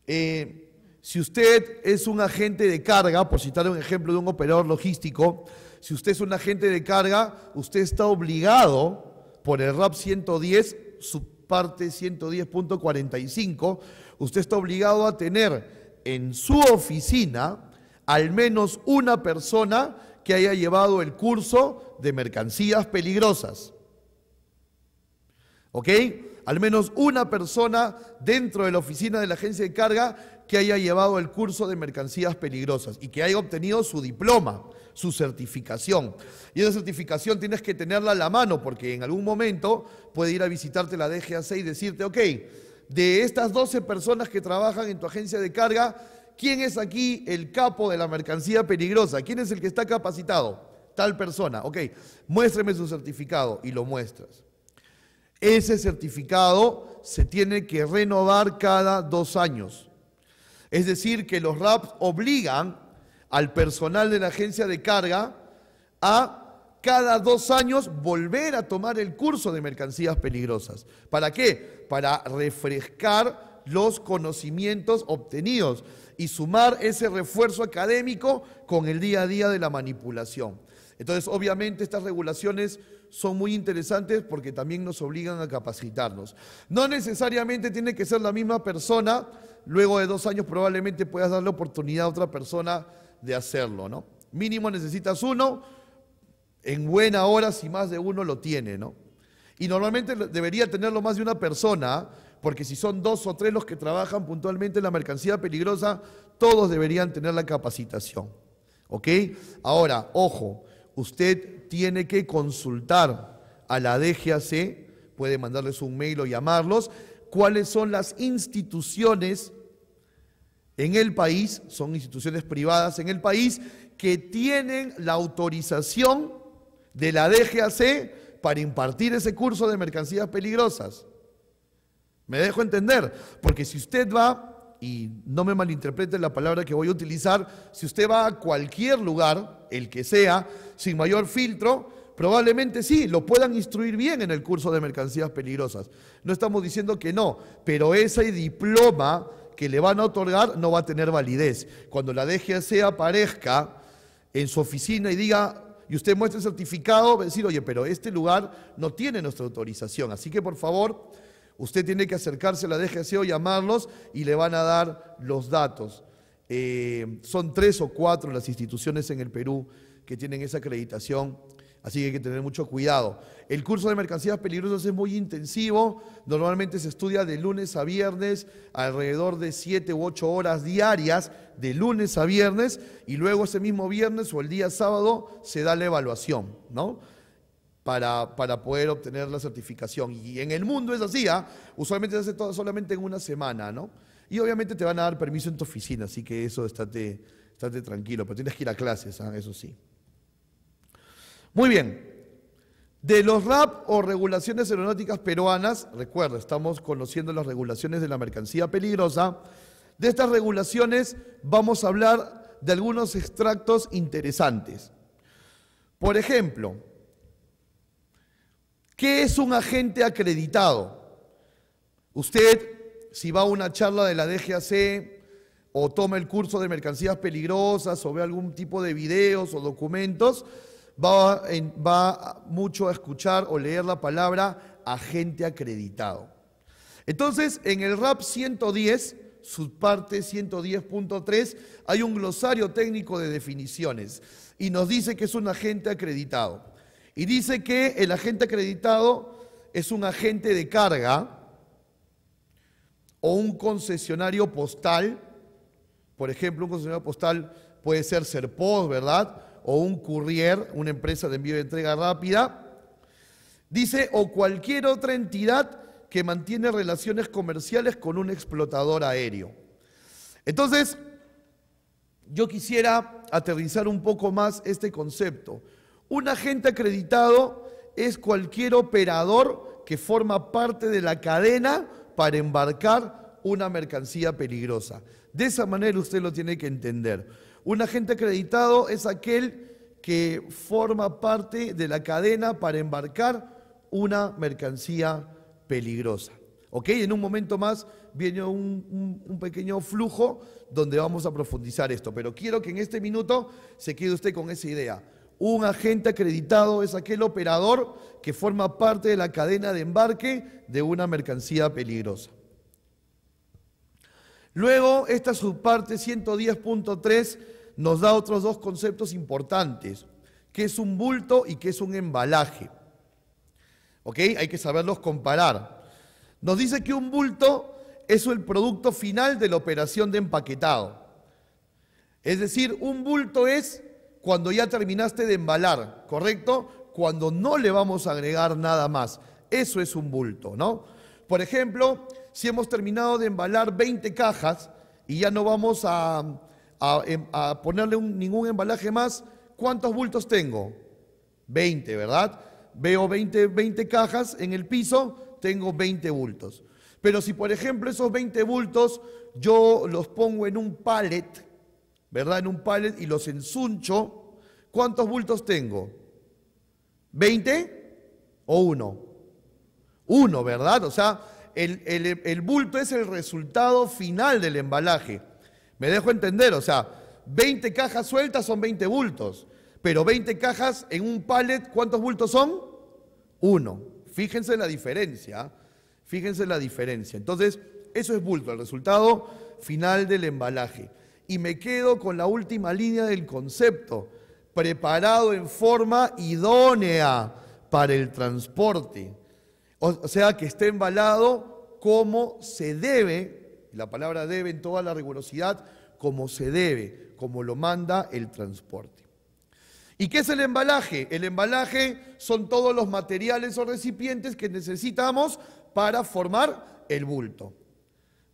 eh, si usted es un agente de carga, por citar un ejemplo de un operador logístico, si usted es un agente de carga, usted está obligado por el RAP 110, su parte 110.45, usted está obligado a tener en su oficina al menos una persona que haya llevado el curso de mercancías peligrosas. ¿Ok? al menos una persona dentro de la oficina de la agencia de carga que haya llevado el curso de mercancías peligrosas y que haya obtenido su diploma, su certificación. Y esa certificación tienes que tenerla a la mano porque en algún momento puede ir a visitarte la DGAC y decirte, ok, de estas 12 personas que trabajan en tu agencia de carga, ¿quién es aquí el capo de la mercancía peligrosa? ¿Quién es el que está capacitado? Tal persona. Ok, muéstrame su certificado y lo muestras. Ese certificado se tiene que renovar cada dos años. Es decir, que los RAPs obligan al personal de la agencia de carga a cada dos años volver a tomar el curso de mercancías peligrosas. ¿Para qué? Para refrescar los conocimientos obtenidos y sumar ese refuerzo académico con el día a día de la manipulación. Entonces, obviamente, estas regulaciones son muy interesantes porque también nos obligan a capacitarnos. No necesariamente tiene que ser la misma persona, luego de dos años probablemente puedas darle oportunidad a otra persona de hacerlo, ¿no? Mínimo necesitas uno, en buena hora si más de uno lo tiene, ¿no? Y normalmente debería tenerlo más de una persona, porque si son dos o tres los que trabajan puntualmente en la mercancía peligrosa, todos deberían tener la capacitación. ¿Ok? Ahora, ojo, usted tiene que consultar a la DGAC, puede mandarles un mail o llamarlos, cuáles son las instituciones en el país, son instituciones privadas en el país, que tienen la autorización de la DGAC para impartir ese curso de mercancías peligrosas. Me dejo entender, porque si usted va y no me malinterpreten la palabra que voy a utilizar, si usted va a cualquier lugar, el que sea, sin mayor filtro, probablemente sí, lo puedan instruir bien en el curso de mercancías peligrosas. No estamos diciendo que no, pero ese diploma que le van a otorgar no va a tener validez. Cuando la sea aparezca en su oficina y diga, y usted muestre el certificado, va a decir, oye, pero este lugar no tiene nuestra autorización, así que por favor Usted tiene que acercarse a la DGCO, llamarlos y le van a dar los datos. Eh, son tres o cuatro las instituciones en el Perú que tienen esa acreditación, así que hay que tener mucho cuidado. El curso de mercancías peligrosas es muy intensivo, normalmente se estudia de lunes a viernes, alrededor de siete u ocho horas diarias, de lunes a viernes, y luego ese mismo viernes o el día sábado se da la evaluación, ¿no? para, poder obtener la certificación. Y en el mundo es así, ¿ah? usualmente se hace todo solamente en una semana, ¿no? Y obviamente te van a dar permiso en tu oficina, así que eso estate, estate tranquilo, pero tienes que ir a clases, ¿ah? eso sí. Muy bien, de los RAP o regulaciones aeronáuticas peruanas, recuerda, estamos conociendo las regulaciones de la mercancía peligrosa. De estas regulaciones vamos a hablar de algunos extractos interesantes. Por ejemplo, ¿Qué es un agente acreditado? Usted, si va a una charla de la DGAC o toma el curso de mercancías peligrosas o ve algún tipo de videos o documentos, va, mucho a escuchar o leer la palabra agente acreditado. Entonces, en el RAP 110, parte 110.3, hay un glosario técnico de definiciones y nos dice que es un agente acreditado. Y dice que el agente acreditado es un agente de carga o un concesionario postal. Por ejemplo, un concesionario postal puede ser Serpos, ¿verdad? O un courier, una empresa de envío y entrega rápida. Dice, o cualquier otra entidad que mantiene relaciones comerciales con un explotador aéreo. Entonces, yo quisiera aterrizar un poco más este concepto. Un agente acreditado es cualquier operador que forma parte de la cadena para embarcar una mercancía peligrosa. De esa manera usted lo tiene que entender. Un agente acreditado es aquel que forma parte de la cadena para embarcar una mercancía peligrosa. ¿Ok? En un momento más viene un, un, pequeño flujo donde vamos a profundizar esto, pero quiero que en este minuto se quede usted con esa idea. Un agente acreditado es aquel operador que forma parte de la cadena de embarque de una mercancía peligrosa. Luego, esta subparte 110.3 nos da otros dos conceptos importantes, que es un bulto y que es un embalaje. ¿Ok? Hay que saberlos comparar. Nos dice que un bulto es el producto final de la operación de empaquetado. Es decir, un bulto es cuando ya terminaste de embalar, ¿correcto? Cuando no le vamos a agregar nada más. Eso es un bulto, ¿no? Por ejemplo, si hemos terminado de embalar 20 cajas y ya no vamos a, em, ponerle ningún embalaje más, ¿cuántos bultos tengo? 20, ¿verdad? Veo 20, 20 cajas en el piso, tengo 20 bultos. Pero si, por ejemplo, esos 20 bultos yo los pongo en un pallet, ¿verdad? En un pallet y los ensuncho. ¿Cuántos bultos tengo? ¿20 o uno? Uno, ¿verdad? O sea, el, bulto es el resultado final del embalaje. Me dejo entender, o sea, 20 cajas sueltas son 20 bultos, pero 20 cajas en un pallet, ¿cuántos bultos son? Uno. Fíjense la diferencia, ¿ah? fíjense la diferencia. Entonces, eso es bulto, el resultado final del embalaje. Y me quedo con la última línea del concepto, preparado en forma idónea para el transporte. O sea, que esté embalado como se debe, la palabra debe en toda la rigurosidad, como se debe, como lo manda el transporte. ¿Y qué es el embalaje? El embalaje son todos los materiales o recipientes que necesitamos para formar el bulto.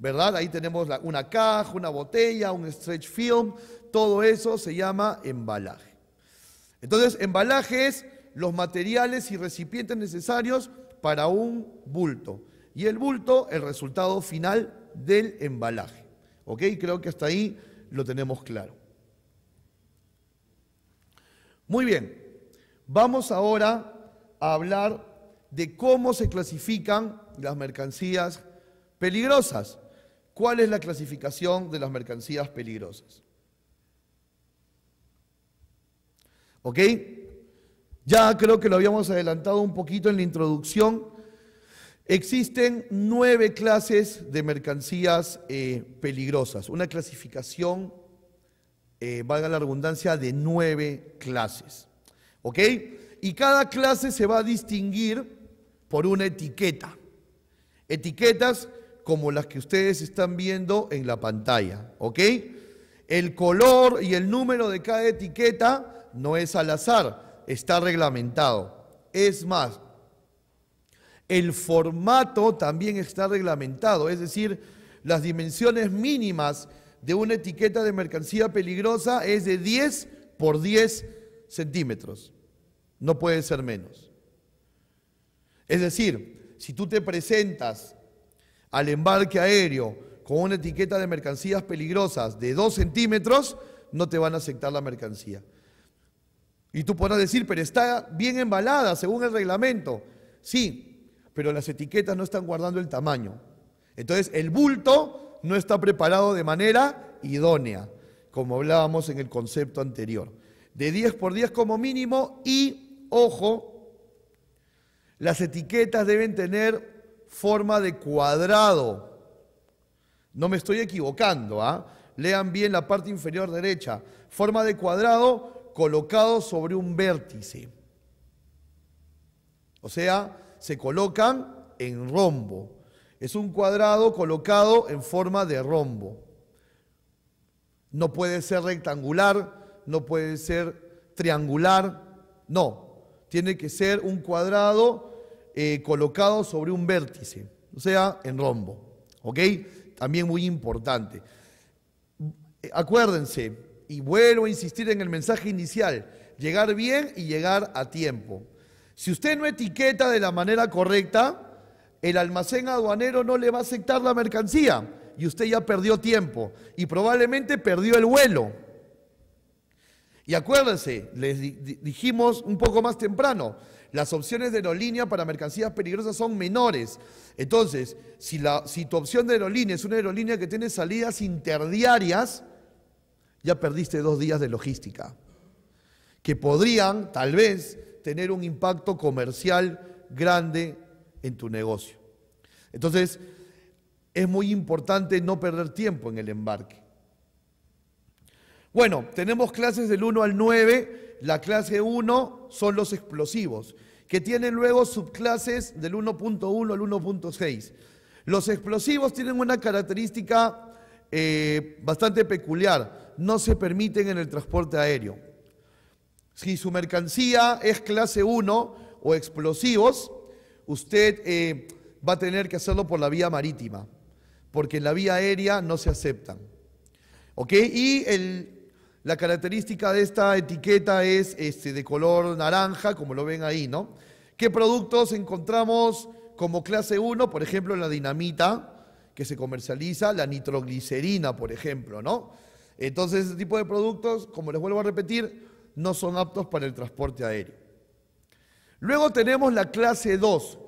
¿verdad? Ahí tenemos una caja, una botella, un stretch film, todo eso se llama embalaje. Entonces, embalaje es los materiales y recipientes necesarios para un bulto. Y el bulto, el resultado final del embalaje. ¿Ok? Creo que hasta ahí lo tenemos claro. Muy bien, vamos ahora a hablar de cómo se clasifican las mercancías peligrosas. ¿Cuál es la clasificación de las mercancías peligrosas? ¿Ok? Ya creo que lo habíamos adelantado un poquito en la introducción. Existen nueve clases de mercancías eh, peligrosas, una clasificación, eh, valga la redundancia, de nueve clases. ¿Ok? Y cada clase se va a distinguir por una etiqueta. Etiquetas como las que ustedes están viendo en la pantalla, ¿ok? El color y el número de cada etiqueta no es al azar, está reglamentado. Es más, el formato también está reglamentado, es decir, las dimensiones mínimas de una etiqueta de mercancía peligrosa es de 10 por 10 centímetros, no puede ser menos. Es decir, si tú te presentas al embarque aéreo con una etiqueta de mercancías peligrosas de 2 centímetros, no te van a aceptar la mercancía. Y tú podrás decir, pero está bien embalada según el reglamento. Sí, pero las etiquetas no están guardando el tamaño. Entonces, el bulto no está preparado de manera idónea, como hablábamos en el concepto anterior. De 10 por 10 como mínimo y, ojo, las etiquetas deben tener forma de cuadrado. No me estoy equivocando, ¿ah? Lean bien la parte inferior derecha. Forma de cuadrado colocado sobre un vértice. O sea, se colocan en rombo. Es un cuadrado colocado en forma de rombo. No puede ser rectangular, no puede ser triangular, no. Tiene que ser un cuadrado eh, colocado sobre un vértice, o sea, en rombo. ¿Ok? También muy importante. Eh, acuérdense, y vuelvo a insistir en el mensaje inicial, llegar bien y llegar a tiempo. Si usted no etiqueta de la manera correcta, el almacén aduanero no le va a aceptar la mercancía y usted ya perdió tiempo y probablemente perdió el vuelo. Y acuérdense, les dijimos un poco más temprano, las opciones de aerolínea para mercancías peligrosas son menores. Entonces, si, la, tu opción de aerolínea es una aerolínea que tiene salidas interdiarias, ya perdiste dos días de logística, que podrían tal vez tener un impacto comercial grande en tu negocio. Entonces, es muy importante no perder tiempo en el embarque. Bueno, tenemos clases del 1 al 9 la clase 1 son los explosivos, que tienen luego subclases del 1.1 al 1.6. Los explosivos tienen una característica eh, bastante peculiar, no se permiten en el transporte aéreo. Si su mercancía es clase 1 o explosivos, usted eh, va a tener que hacerlo por la vía marítima, porque en la vía aérea no se aceptan. ¿Ok? Y el la característica de esta etiqueta es este, de color naranja, como lo ven ahí, ¿no? ¿Qué productos encontramos como clase 1? Por ejemplo, la dinamita que se comercializa, la nitroglicerina, por ejemplo, ¿no? Entonces, ese tipo de productos, como les vuelvo a repetir, no son aptos para el transporte aéreo. Luego tenemos la clase 2,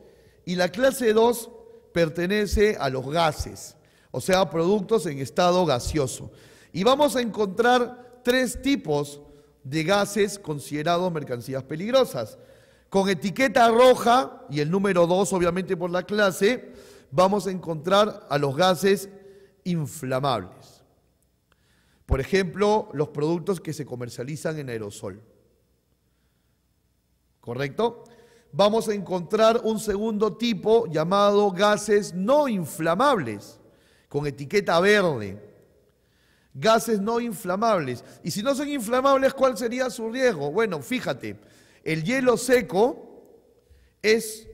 y la clase 2 pertenece a los gases, o sea, productos en estado gaseoso. Y vamos a encontrar tres tipos de gases considerados mercancías peligrosas. Con etiqueta roja, y el número 2 obviamente por la clase, vamos a encontrar a los gases inflamables. Por ejemplo, los productos que se comercializan en aerosol. ¿Correcto? Vamos a encontrar un segundo tipo llamado gases no inflamables, con etiqueta verde gases no inflamables. Y si no son inflamables, ¿cuál sería su riesgo? Bueno, fíjate, el hielo seco es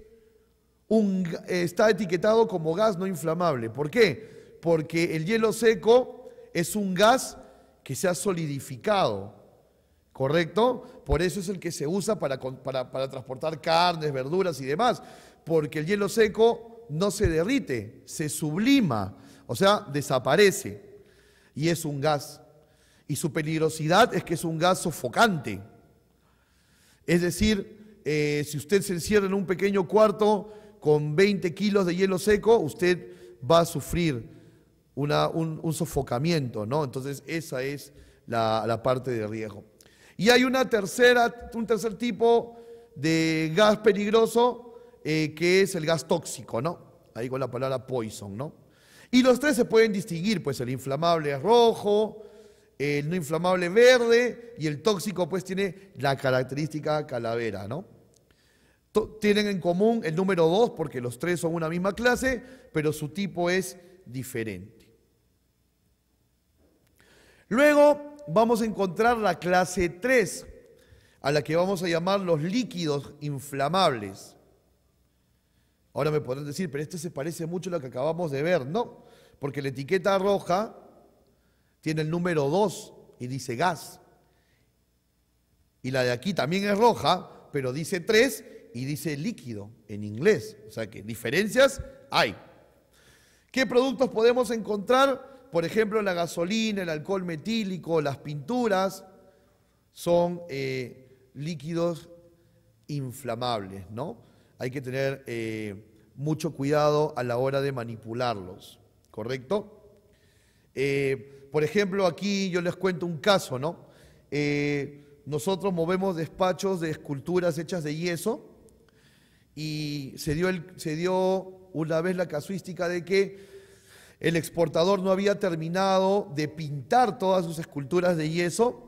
un, está etiquetado como gas no inflamable. ¿Por qué? Porque el hielo seco es un gas que se ha solidificado, ¿correcto? Por eso es el que se usa para, para transportar carnes, verduras y demás, porque el hielo seco no se derrite, se sublima, o sea, desaparece y es un gas. Y su peligrosidad es que es un gas sofocante. Es decir, eh, si usted se encierra en un pequeño cuarto con 20 kilos de hielo seco, usted va a sufrir un, sofocamiento, ¿no? Entonces esa es la, parte de riesgo. Y hay una tercera, un tercer tipo de gas peligroso eh, que es el gas tóxico, ¿no? Ahí con la palabra poison, ¿no? Y los tres se pueden distinguir, pues el inflamable es rojo, el no inflamable verde y el tóxico pues tiene la característica calavera, ¿no? Tienen en común el número 2 porque los tres son una misma clase, pero su tipo es diferente. Luego vamos a encontrar la clase 3, a la que vamos a llamar los líquidos inflamables. Ahora me podrán decir, pero este se parece mucho a lo que acabamos de ver. No, porque la etiqueta roja tiene el número 2 y dice gas. Y la de aquí también es roja, pero dice 3 y dice líquido en inglés. O sea que diferencias hay. ¿Qué productos podemos encontrar? Por ejemplo, la gasolina, el alcohol metílico, las pinturas, son eh, líquidos inflamables, ¿no? Hay que tener eh, mucho cuidado a la hora de manipularlos, ¿correcto? Eh, por ejemplo, aquí yo les cuento un caso, ¿no? Eh, nosotros movemos despachos de esculturas hechas de yeso y se dio, se dio una vez la casuística de que el exportador no había terminado de pintar todas sus esculturas de yeso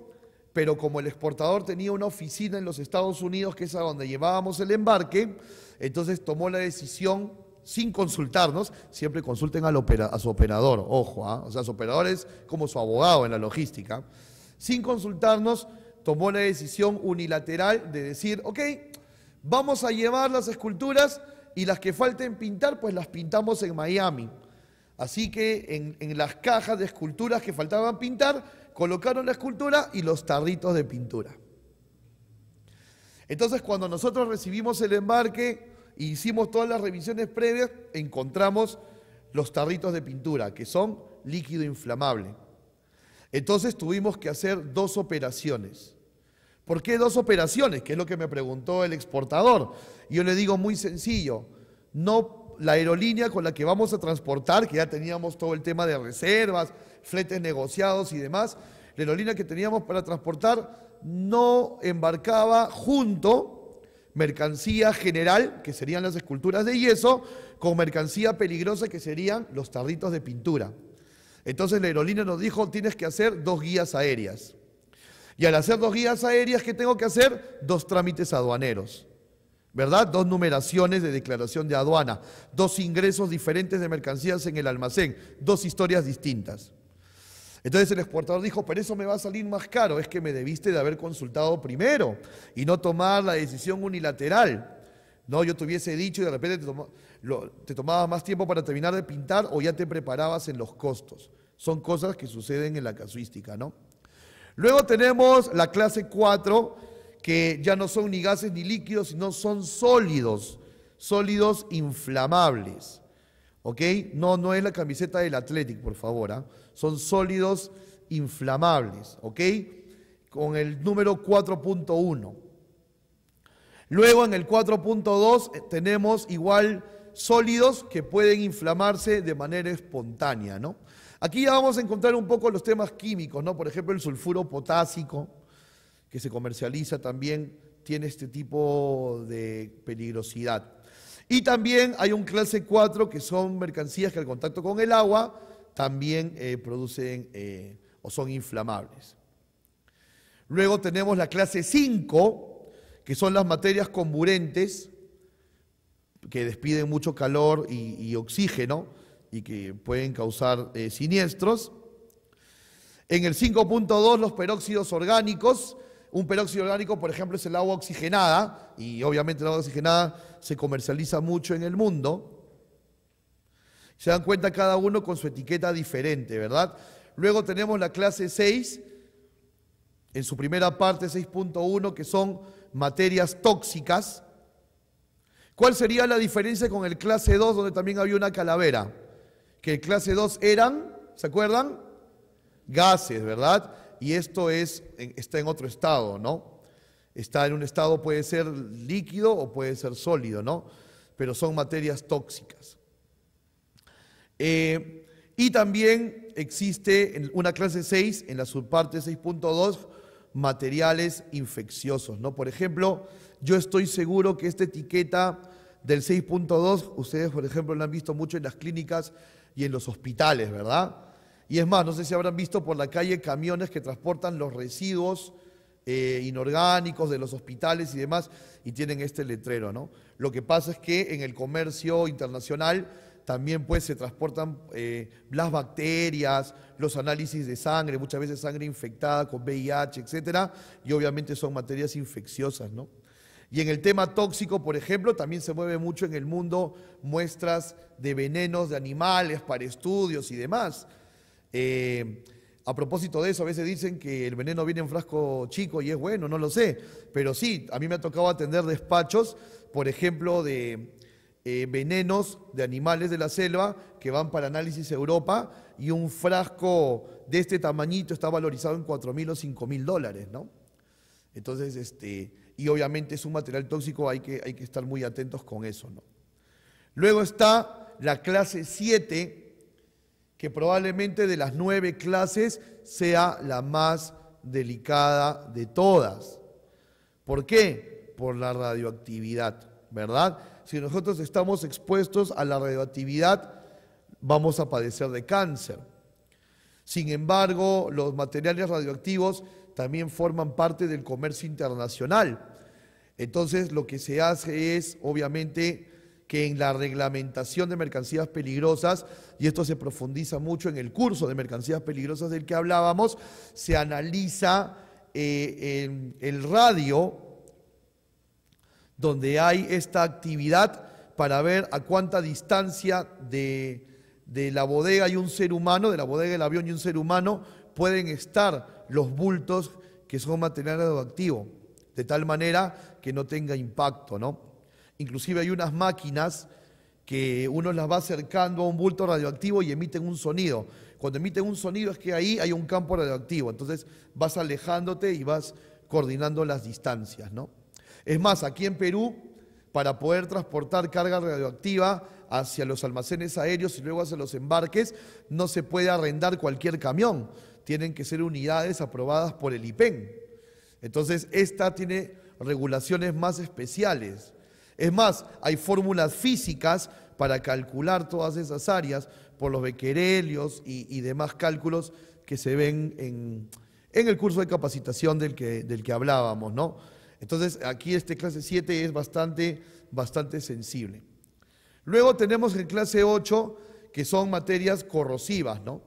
pero como el exportador tenía una oficina en los Estados Unidos, que es a donde llevábamos el embarque, entonces tomó la decisión sin consultarnos, siempre consulten a su operador, ojo, ¿ah? o sea, su operador es como su abogado en la logística, sin consultarnos tomó la decisión unilateral de decir, ok, vamos a llevar las esculturas y las que falten pintar, pues las pintamos en Miami. Así que en las cajas de esculturas que faltaban pintar, Colocaron la escultura y los tarritos de pintura. Entonces, cuando nosotros recibimos el embarque e hicimos todas las revisiones previas, encontramos los tarritos de pintura, que son líquido inflamable. Entonces tuvimos que hacer dos operaciones. ¿Por qué dos operaciones? Que es lo que me preguntó el exportador. Yo le digo muy sencillo, no la aerolínea con la que vamos a transportar, que ya teníamos todo el tema de reservas, fletes negociados y demás. La aerolínea que teníamos para transportar no embarcaba junto mercancía general, que serían las esculturas de yeso, con mercancía peligrosa, que serían los tarritos de pintura. Entonces la aerolínea nos dijo, tienes que hacer dos guías aéreas. Y al hacer dos guías aéreas, ¿qué tengo que hacer? Dos trámites aduaneros. ¿Verdad? Dos numeraciones de declaración de aduana, dos ingresos diferentes de mercancías en el almacén, dos historias distintas. Entonces el exportador dijo, pero eso me va a salir más caro, es que me debiste de haber consultado primero y no tomar la decisión unilateral. No, yo te hubiese dicho y de repente te, tomaba tomabas más tiempo para terminar de pintar o ya te preparabas en los costos. Son cosas que suceden en la casuística, ¿no? Luego tenemos la clase 4, que ya no son ni gases ni líquidos, sino son sólidos, sólidos inflamables. ¿Ok? No, no es la camiseta del Athletic, por favor. ¿ah? Son sólidos inflamables, ¿ok? Con el número 4.1. Luego en el 4.2 eh, tenemos igual sólidos que pueden inflamarse de manera espontánea, ¿no? Aquí ya vamos a encontrar un poco los temas químicos, ¿no? Por ejemplo, el sulfuro potásico, que se comercializa también, tiene este tipo de peligrosidad. Y también hay un clase 4, que son mercancías que al contacto con el agua también eh, producen eh, o son inflamables. Luego tenemos la clase 5, que son las materias comburentes, que despiden mucho calor y, oxígeno y que pueden causar eh, siniestros. En el 5.2 los peróxidos orgánicos. Un peróxido orgánico, por ejemplo, es el agua oxigenada y obviamente el agua oxigenada se comercializa mucho en el mundo. Se dan cuenta cada uno con su etiqueta diferente, ¿verdad? Luego tenemos la clase 6, en su primera parte 6.1, que son materias tóxicas. ¿Cuál sería la diferencia con el clase 2, donde también había una calavera? Que el clase 2 eran, ¿se acuerdan? Gases, ¿verdad? Y esto es, está en otro estado, ¿no? Está en un estado, puede ser líquido o puede ser sólido, ¿no? Pero son materias tóxicas. Eh, y también existe una clase 6, en la subparte 6.2, materiales infecciosos. ¿no? Por ejemplo, yo estoy seguro que esta etiqueta del 6.2, ustedes por ejemplo la han visto mucho en las clínicas y en los hospitales, ¿verdad? Y es más, no sé si habrán visto por la calle camiones que transportan los residuos eh, inorgánicos de los hospitales y demás, y tienen este letrero, ¿no? Lo que pasa es que en el comercio internacional también pues se transportan eh, las bacterias, los análisis de sangre, muchas veces sangre infectada con VIH, etcétera, y obviamente son materias infecciosas, ¿no? Y en el tema tóxico, por ejemplo, también se mueve mucho en el mundo muestras de venenos de animales para estudios y demás. Eh, a propósito de eso, a veces dicen que el veneno viene en frasco chico y es bueno, no lo sé, pero sí, a mí me ha tocado atender despachos, por ejemplo, de eh, venenos de animales de la selva que van para análisis a Europa y un frasco de este tamañito está valorizado en 4 mil o 5 mil dólares, ¿no? Entonces, este, y obviamente es un material tóxico, hay que, hay que estar muy atentos con eso, ¿no? Luego está la clase 7, que probablemente de las nueve clases sea la más delicada de todas. ¿Por qué? Por la radioactividad, ¿verdad? si nosotros estamos expuestos a la radioactividad, vamos a padecer de cáncer. Sin embargo, los materiales radioactivos también forman parte del comercio internacional. Entonces, lo que se hace es, obviamente, que en la reglamentación de mercancías peligrosas, y esto se profundiza mucho en el curso de mercancías peligrosas del que hablábamos, se analiza eh, el radio donde hay esta actividad para ver a cuánta distancia de, la bodega y un ser humano, de la bodega del avión y un ser humano, pueden estar los bultos que son material radioactivo, de tal manera que no tenga impacto, ¿no? Inclusive hay unas máquinas que uno las va acercando a un bulto radioactivo y emiten un sonido. Cuando emiten un sonido es que ahí hay un campo radioactivo, entonces vas alejándote y vas coordinando las distancias, ¿no? Es más, aquí en Perú, para poder transportar carga radioactiva hacia los almacenes aéreos y luego hacia los embarques, no se puede arrendar cualquier camión. Tienen que ser unidades aprobadas por el IPEN. Entonces, esta tiene regulaciones más especiales. Es más, hay fórmulas físicas para calcular todas esas áreas por los bequerelios y, demás cálculos que se ven en, en, el curso de capacitación del que, del que hablábamos, ¿no? Entonces, aquí este clase 7 es bastante, bastante sensible. Luego tenemos en clase 8 que son materias corrosivas, ¿no?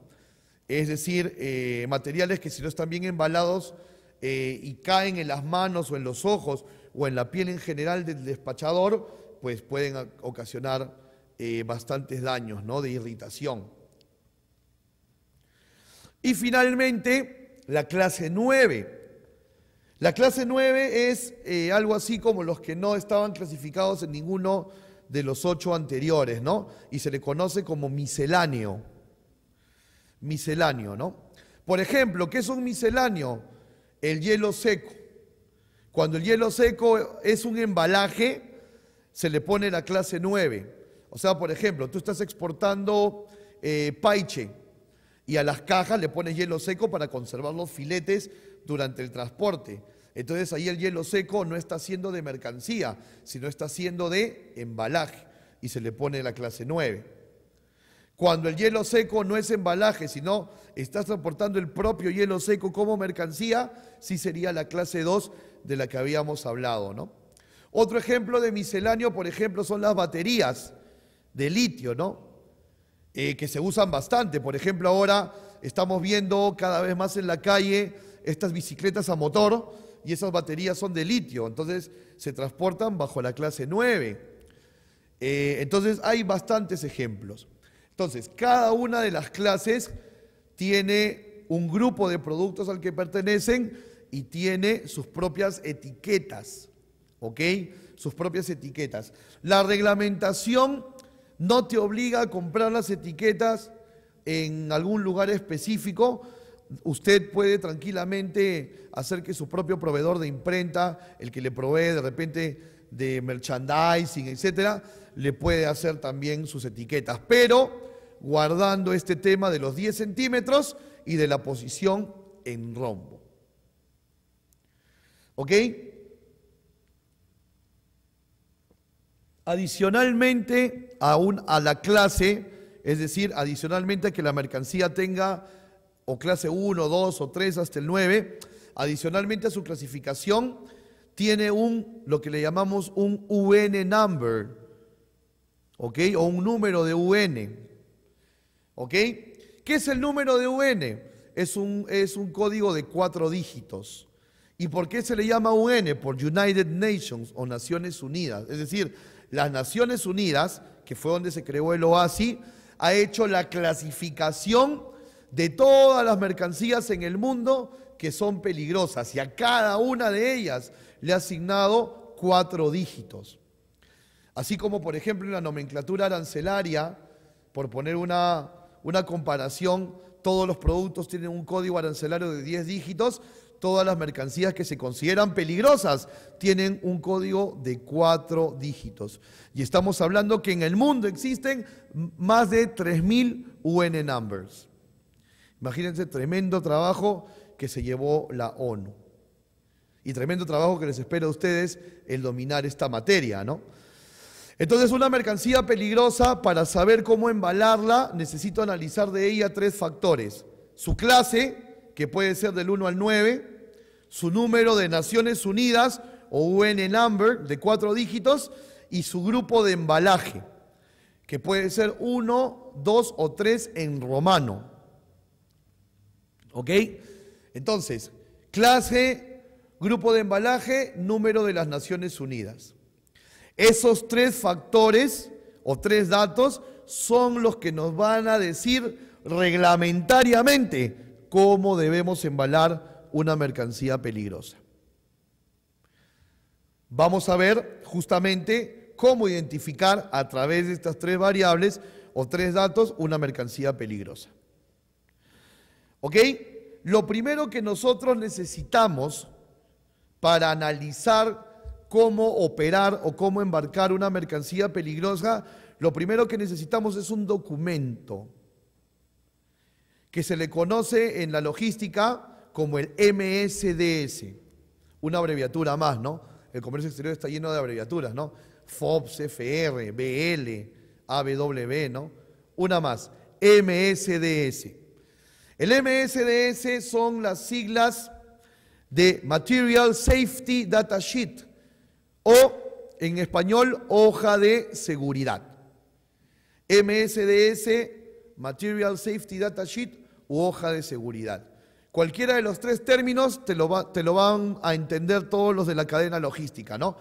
Es decir, eh, materiales que si no están bien embalados eh, y caen en las manos o en los ojos o en la piel en general del despachador, pues pueden ocasionar eh, bastantes daños, ¿no? De irritación. Y finalmente, la clase 9 la clase 9 es eh, algo así como los que no estaban clasificados en ninguno de los ocho anteriores, ¿no? Y se le conoce como misceláneo. Misceláneo, ¿no? Por ejemplo, ¿qué es un misceláneo? El hielo seco. Cuando el hielo seco es un embalaje, se le pone la clase 9. O sea, por ejemplo, tú estás exportando eh, paiche y a las cajas le pones hielo seco para conservar los filetes durante el transporte. Entonces ahí el hielo seco no está siendo de mercancía, sino está siendo de embalaje y se le pone la clase 9. Cuando el hielo seco no es embalaje, sino estás transportando el propio hielo seco como mercancía, sí sería la clase 2 de la que habíamos hablado, ¿no? Otro ejemplo de misceláneo, por ejemplo, son las baterías de litio, ¿no? Eh, que se usan bastante. Por ejemplo, ahora estamos viendo cada vez más en la calle estas bicicletas a motor y esas baterías son de litio, entonces se transportan bajo la clase 9. Eh, entonces hay bastantes ejemplos. Entonces, cada una de las clases tiene un grupo de productos al que pertenecen y tiene sus propias etiquetas, ¿ok? Sus propias etiquetas. La reglamentación no te obliga a comprar las etiquetas en algún lugar específico, Usted puede tranquilamente hacer que su propio proveedor de imprenta, el que le provee de repente de merchandising, etcétera, le puede hacer también sus etiquetas, pero guardando este tema de los 10 centímetros y de la posición en rombo. ¿Ok? Adicionalmente aún a la clase, es decir, adicionalmente a que la mercancía tenga o clase 1, 2 o 3 hasta el 9. Adicionalmente a su clasificación, tiene un, lo que le llamamos un UN number, ¿ok? O un número de UN, ¿ok? ¿Qué es el número de UN? Es un, es un código de cuatro dígitos. ¿Y por qué se le llama UN? Por United Nations o Naciones Unidas. Es decir, las Naciones Unidas, que fue donde se creó el OASI, ha hecho la clasificación de todas las mercancías en el mundo que son peligrosas y a cada una de ellas le ha asignado cuatro dígitos. Así como, por ejemplo, en la nomenclatura arancelaria, por poner una, una comparación, todos los productos tienen un código arancelario de 10 dígitos, todas las mercancías que se consideran peligrosas tienen un código de cuatro dígitos. Y estamos hablando que en el mundo existen más de 3.000 UN numbers. Imagínense, tremendo trabajo que se llevó la ONU. Y tremendo trabajo que les espera a ustedes el dominar esta materia, ¿no? Entonces, una mercancía peligrosa, para saber cómo embalarla, necesito analizar de ella tres factores. Su clase, que puede ser del 1 al 9, su número de Naciones Unidas o UN number de cuatro dígitos y su grupo de embalaje, que puede ser 1, 2 o 3 en romano. ¿Ok? Entonces, clase, grupo de embalaje, número de las Naciones Unidas. Esos tres factores o tres datos son los que nos van a decir reglamentariamente cómo debemos embalar una mercancía peligrosa. Vamos a ver justamente cómo identificar a través de estas tres variables o tres datos una mercancía peligrosa. ¿Ok? Lo primero que nosotros necesitamos para analizar cómo operar o cómo embarcar una mercancía peligrosa, lo primero que necesitamos es un documento que se le conoce en la logística como el MSDS, una abreviatura más, ¿no? El comercio exterior está lleno de abreviaturas, ¿no? FOBS, FR, BL, AWB, ¿no? Una más, MSDS. El MSDS son las siglas de Material Safety Data Sheet o en español hoja de seguridad. MSDS, Material Safety Data Sheet u hoja de seguridad. Cualquiera de los tres términos te lo, te lo van a entender todos los de la cadena logística, ¿no?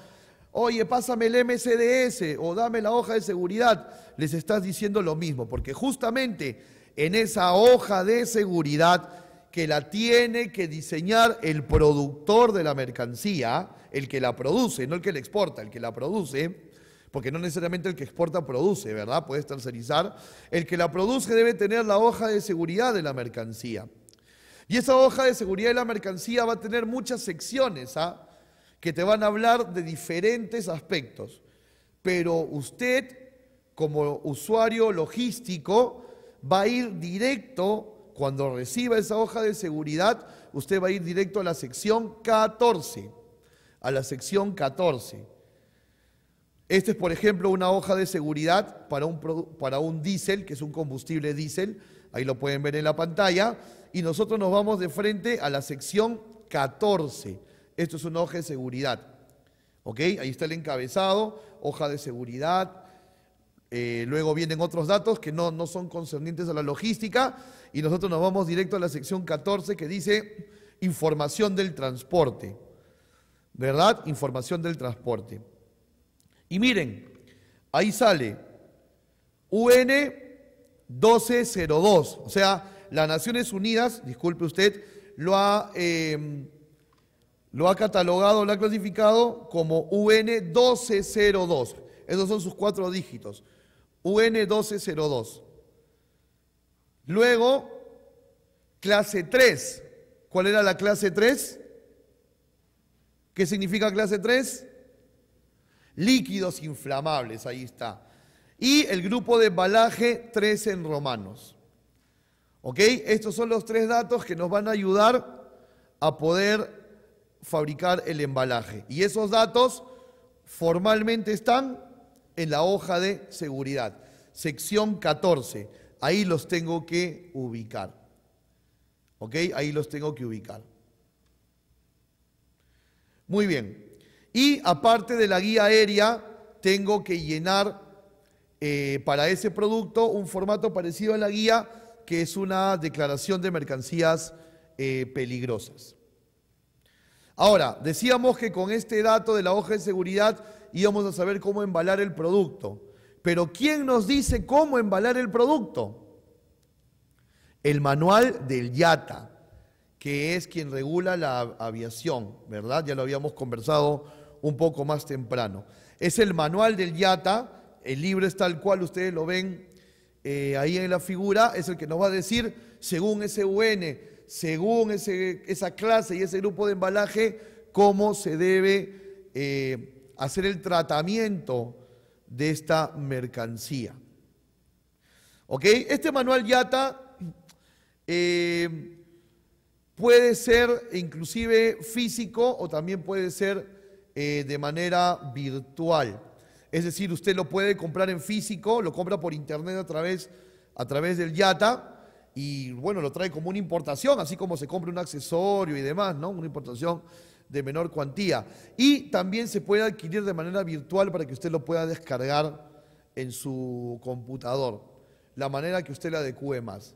Oye, pásame el MSDS o dame la hoja de seguridad. Les estás diciendo lo mismo, porque justamente en esa hoja de seguridad que la tiene que diseñar el productor de la mercancía, el que la produce, no el que la exporta, el que la produce, porque no necesariamente el que exporta produce, ¿verdad? puede tercerizar. El que la produce debe tener la hoja de seguridad de la mercancía. Y esa hoja de seguridad de la mercancía va a tener muchas secciones ¿ah? que te van a hablar de diferentes aspectos. Pero usted, como usuario logístico, va a ir directo, cuando reciba esa hoja de seguridad, usted va a ir directo a la sección 14. A la sección 14. Esta es, por ejemplo, una hoja de seguridad para un, para un diésel, que es un combustible diésel. Ahí lo pueden ver en la pantalla. Y nosotros nos vamos de frente a la sección 14. Esto es una hoja de seguridad. ¿Ok? Ahí está el encabezado, hoja de seguridad, eh, luego vienen otros datos que no, son concernientes a la logística y nosotros nos vamos directo a la sección 14 que dice información del transporte. ¿Verdad? Información del transporte. Y miren, ahí sale UN 1202. O sea, las Naciones Unidas, disculpe usted, lo ha, em, lo ha catalogado, lo ha clasificado como UN 1202. Esos son sus cuatro dígitos. UN 1202. Luego, clase 3. ¿Cuál era la clase 3? ¿Qué significa clase 3? Líquidos inflamables, ahí está. Y el grupo de embalaje 3 en romanos. ¿Ok? Estos son los tres datos que nos van a ayudar a poder fabricar el embalaje. Y esos datos formalmente están en la hoja de seguridad, sección 14. Ahí los tengo que ubicar. ¿Ok? Ahí los tengo que ubicar. Muy bien. Y aparte de la guía aérea, tengo que llenar eh, para ese producto un formato parecido a la guía, que es una declaración de mercancías eh, peligrosas. Ahora, decíamos que con este dato de la hoja de seguridad íbamos a saber cómo embalar el producto. Pero ¿quién nos dice cómo embalar el producto? El manual del IATA, que es quien regula la aviación, ¿verdad? Ya lo habíamos conversado un poco más temprano. Es el manual del IATA, el libro es tal cual, ustedes lo ven eh, ahí en la figura, es el que nos va a decir, según ese UN, según ese, esa clase y ese grupo de embalaje, cómo se debe eh, hacer el tratamiento de esta mercancía. Este manual YATA eh, puede ser inclusive físico o también puede ser eh, de manera virtual. Es decir, usted lo puede comprar en físico, lo compra por internet a través, a través del YATA y bueno, lo trae como una importación, así como se compra un accesorio y demás, ¿no? Una importación de menor cuantía. Y también se puede adquirir de manera virtual para que usted lo pueda descargar en su computador, la manera que usted la adecue más.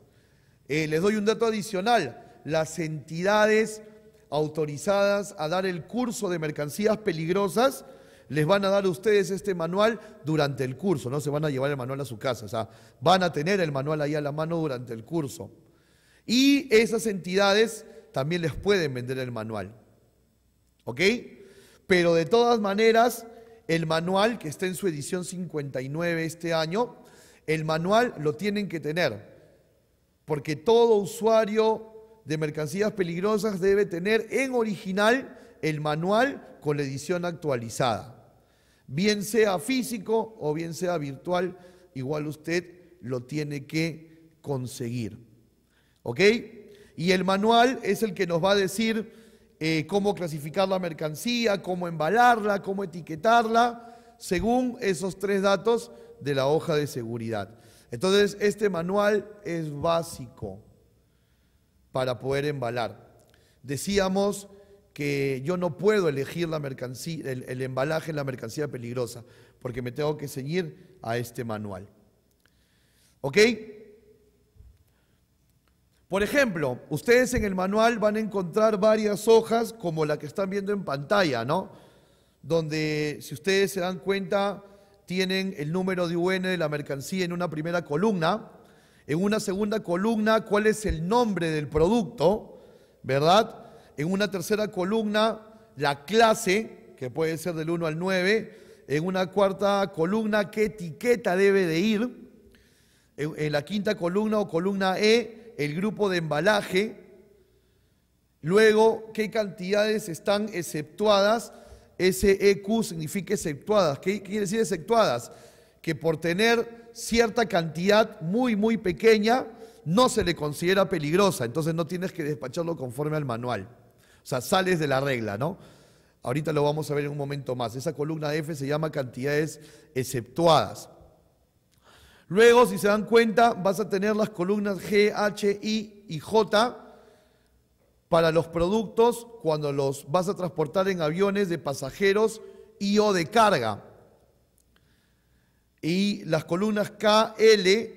Eh, les doy un dato adicional, las entidades autorizadas a dar el curso de mercancías peligrosas, les van a dar a ustedes este manual durante el curso, no se van a llevar el manual a su casa, o sea, van a tener el manual ahí a la mano durante el curso. Y esas entidades también les pueden vender el manual. ¿Ok? Pero de todas maneras, el manual que está en su edición 59 este año, el manual lo tienen que tener, porque todo usuario de mercancías peligrosas debe tener en original el manual con la edición actualizada. Bien sea físico o bien sea virtual, igual usted lo tiene que conseguir. ¿Ok? Y el manual es el que nos va a decir eh, cómo clasificar la mercancía, cómo embalarla, cómo etiquetarla, según esos tres datos de la hoja de seguridad. Entonces, este manual es básico para poder embalar. Decíamos que yo no puedo elegir el, embalaje en la mercancía peligrosa, porque me tengo que seguir a este manual. ¿Ok? Por ejemplo, ustedes en el manual van a encontrar varias hojas como la que están viendo en pantalla, ¿no? Donde, si ustedes se dan cuenta, tienen el número de UN de la mercancía en una primera columna. En una segunda columna, cuál es el nombre del producto, ¿verdad? En una tercera columna, la clase, que puede ser del 1 al 9. En una cuarta columna, qué etiqueta debe de ir. En, en la quinta columna o columna E, el grupo de embalaje, luego qué cantidades están exceptuadas, ese EQ significa exceptuadas, ¿qué quiere decir exceptuadas? Que por tener cierta cantidad muy, muy pequeña, no se le considera peligrosa, entonces no tienes que despacharlo conforme al manual. O sea, sales de la regla, ¿no? Ahorita lo vamos a ver en un momento más. Esa columna F se llama cantidades exceptuadas. Luego, si se dan cuenta, vas a tener las columnas G, H, I y J para los productos cuando los vas a transportar en aviones de pasajeros y o de carga. Y las columnas K, L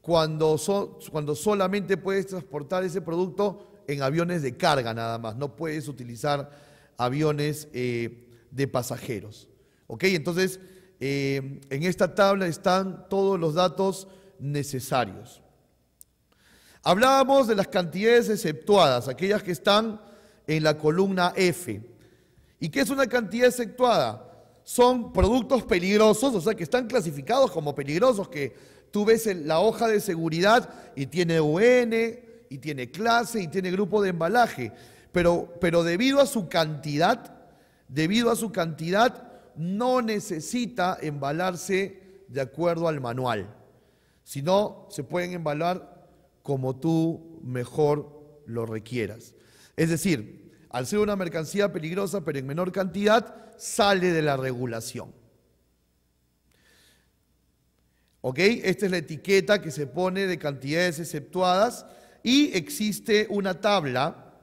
cuando, solamente puedes transportar ese producto en aviones de carga nada más, no puedes utilizar aviones eh, de pasajeros. ¿Ok? Entonces, eh, en esta tabla están todos los datos necesarios. Hablábamos de las cantidades exceptuadas, aquellas que están en la columna F. ¿Y qué es una cantidad exceptuada? Son productos peligrosos, o sea, que están clasificados como peligrosos, que tú ves la hoja de seguridad y tiene UN, y tiene clase, y tiene grupo de embalaje. Pero, pero debido a su cantidad, debido a su cantidad, no necesita embalarse de acuerdo al manual, sino se pueden embalar como tú mejor lo requieras. Es decir, al ser una mercancía peligrosa pero en menor cantidad, sale de la regulación. ¿Ok? Esta es la etiqueta que se pone de cantidades exceptuadas y existe una tabla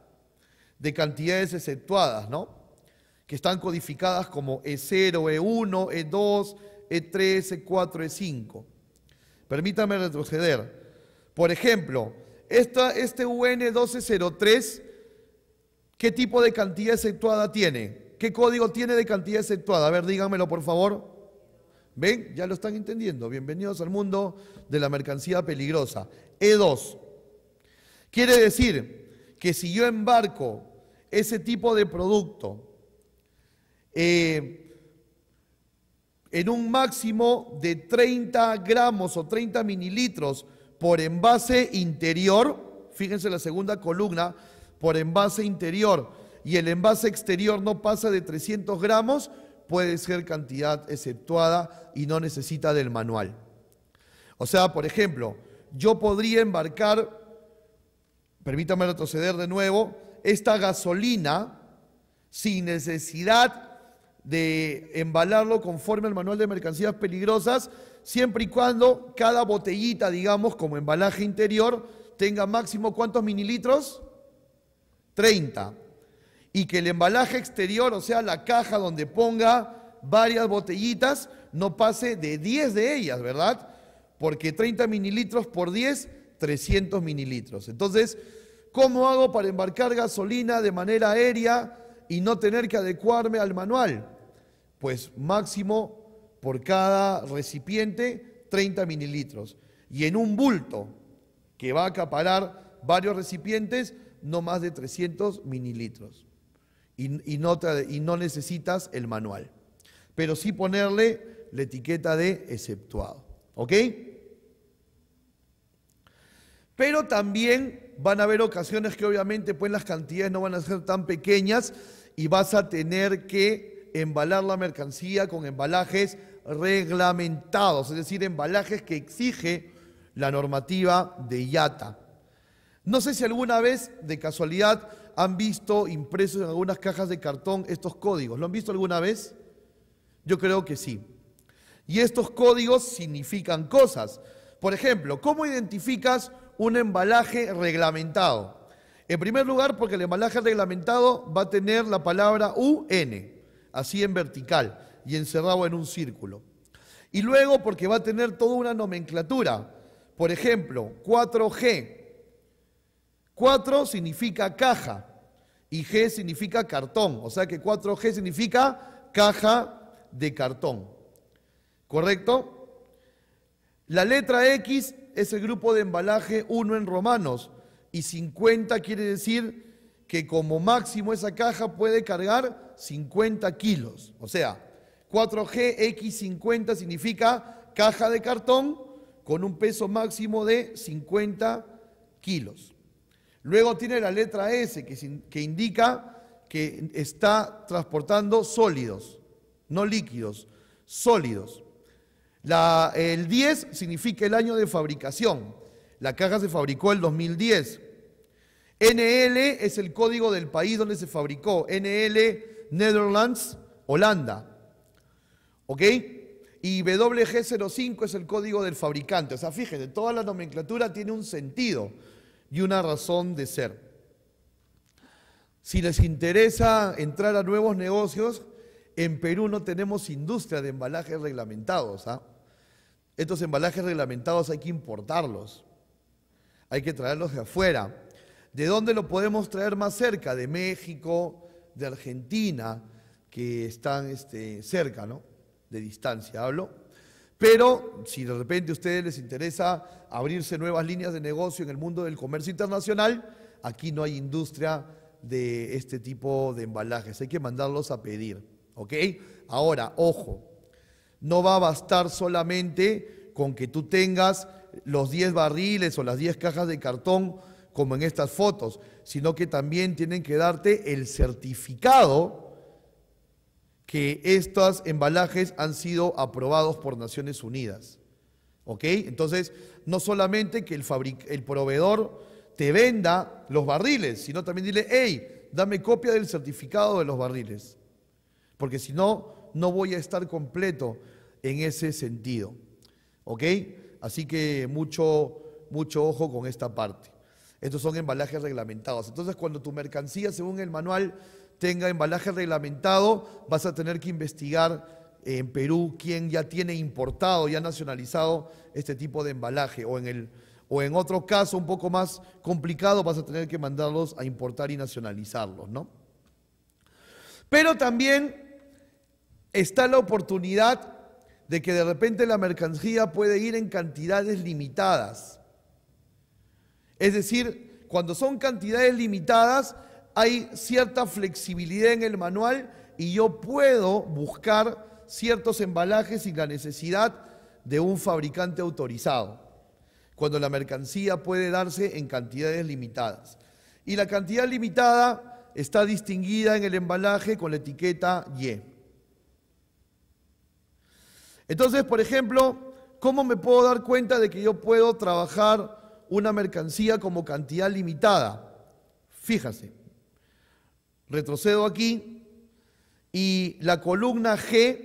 de cantidades exceptuadas, ¿no? que están codificadas como E0, E1, E2, E3, E4, E5. Permítanme retroceder. Por ejemplo, este UN1203, e ¿qué tipo de cantidad exceptuada tiene? ¿Qué código tiene de cantidad exceptuada? A ver, díganmelo por favor. ¿Ven? Ya lo están entendiendo. Bienvenidos al mundo de la mercancía peligrosa. E2. Quiere decir que si yo embarco ese tipo de producto eh, en un máximo de 30 gramos o 30 mililitros por envase interior, fíjense la segunda columna, por envase interior y el envase exterior no pasa de 300 gramos, puede ser cantidad exceptuada y no necesita del manual. O sea, por ejemplo, yo podría embarcar, permítame retroceder de nuevo, esta gasolina sin necesidad de embalarlo conforme al manual de mercancías peligrosas, siempre y cuando cada botellita, digamos, como embalaje interior, tenga máximo cuántos mililitros? 30. Y que el embalaje exterior, o sea, la caja donde ponga varias botellitas, no pase de 10 de ellas, ¿verdad? Porque 30 mililitros por 10, 300 mililitros. Entonces, ¿cómo hago para embarcar gasolina de manera aérea y no tener que adecuarme al manual? pues máximo por cada recipiente 30 mililitros. Y en un bulto que va a acaparar varios recipientes, no más de 300 mililitros. Y, no y no necesitas el manual. Pero sí ponerle la etiqueta de exceptuado. ¿Ok? Pero también van a haber ocasiones que obviamente pues las cantidades no van a ser tan pequeñas y vas a tener que embalar la mercancía con embalajes reglamentados, es decir, embalajes que exige la normativa de IATA. No sé si alguna vez, de casualidad, han visto impresos en algunas cajas de cartón estos códigos. ¿Lo han visto alguna vez? Yo creo que sí. Y estos códigos significan cosas. Por ejemplo, ¿cómo identificas un embalaje reglamentado? En primer lugar, porque el embalaje reglamentado va a tener la palabra UN así en vertical y encerrado en un círculo. Y luego porque va a tener toda una nomenclatura. Por ejemplo, 4G. 4 significa caja y G significa cartón. O sea que 4G significa caja de cartón. ¿Correcto? La letra X es el grupo de embalaje 1 en romanos y 50 quiere decir que como máximo esa caja puede cargar 50 kilos. O sea, 4GX50 significa caja de cartón con un peso máximo de 50 kilos. Luego tiene la letra S que, indica que está transportando sólidos, no líquidos, sólidos. el 10 significa el año de fabricación. La caja se fabricó el 2010. NL es el código del país donde se fabricó. NL, Netherlands, Holanda. ¿Ok? Y WG05 es el código del fabricante. O sea, fíjense, toda la nomenclatura tiene un sentido y una razón de ser. Si les interesa entrar a nuevos negocios, en Perú no tenemos industria de embalajes reglamentados. ¿ah? Estos embalajes reglamentados hay que importarlos, hay que traerlos de afuera. ¿De dónde lo podemos traer más cerca? De México, de Argentina, que están este, cerca, ¿no? De distancia hablo. Pero si de repente a ustedes les interesa abrirse nuevas líneas de negocio en el mundo del comercio internacional, aquí no hay industria de este tipo de embalajes. Hay que mandarlos a pedir, ¿ok? Ahora, ojo, no va a bastar solamente con que tú tengas los 10 barriles o las 10 cajas de cartón como en estas fotos, sino que también tienen que darte el certificado que estos embalajes han sido aprobados por Naciones Unidas. ¿Ok? Entonces, no solamente que el, proveedor te venda los barriles, sino también dile, hey, dame copia del certificado de los barriles, porque si no, no voy a estar completo en ese sentido. ¿Ok? Así que mucho, mucho ojo con esta parte. Estos son embalajes reglamentados. Entonces, cuando tu mercancía, según el manual, tenga embalaje reglamentado, vas a tener que investigar en Perú quién ya tiene importado, ya nacionalizado este tipo de embalaje o en el o en otro caso un poco más complicado vas a tener que mandarlos a importar y nacionalizarlos, ¿no? Pero también está la oportunidad de que de repente la mercancía puede ir en cantidades limitadas. Es decir, cuando son cantidades limitadas, hay cierta flexibilidad en el manual y yo puedo buscar ciertos embalajes sin la necesidad de un fabricante autorizado, cuando la mercancía puede darse en cantidades limitadas. Y la cantidad limitada está distinguida en el embalaje con la etiqueta Y. Entonces, por ejemplo, ¿cómo me puedo dar cuenta de que yo puedo trabajar una mercancía como cantidad limitada. Fíjase, retrocedo aquí y la columna G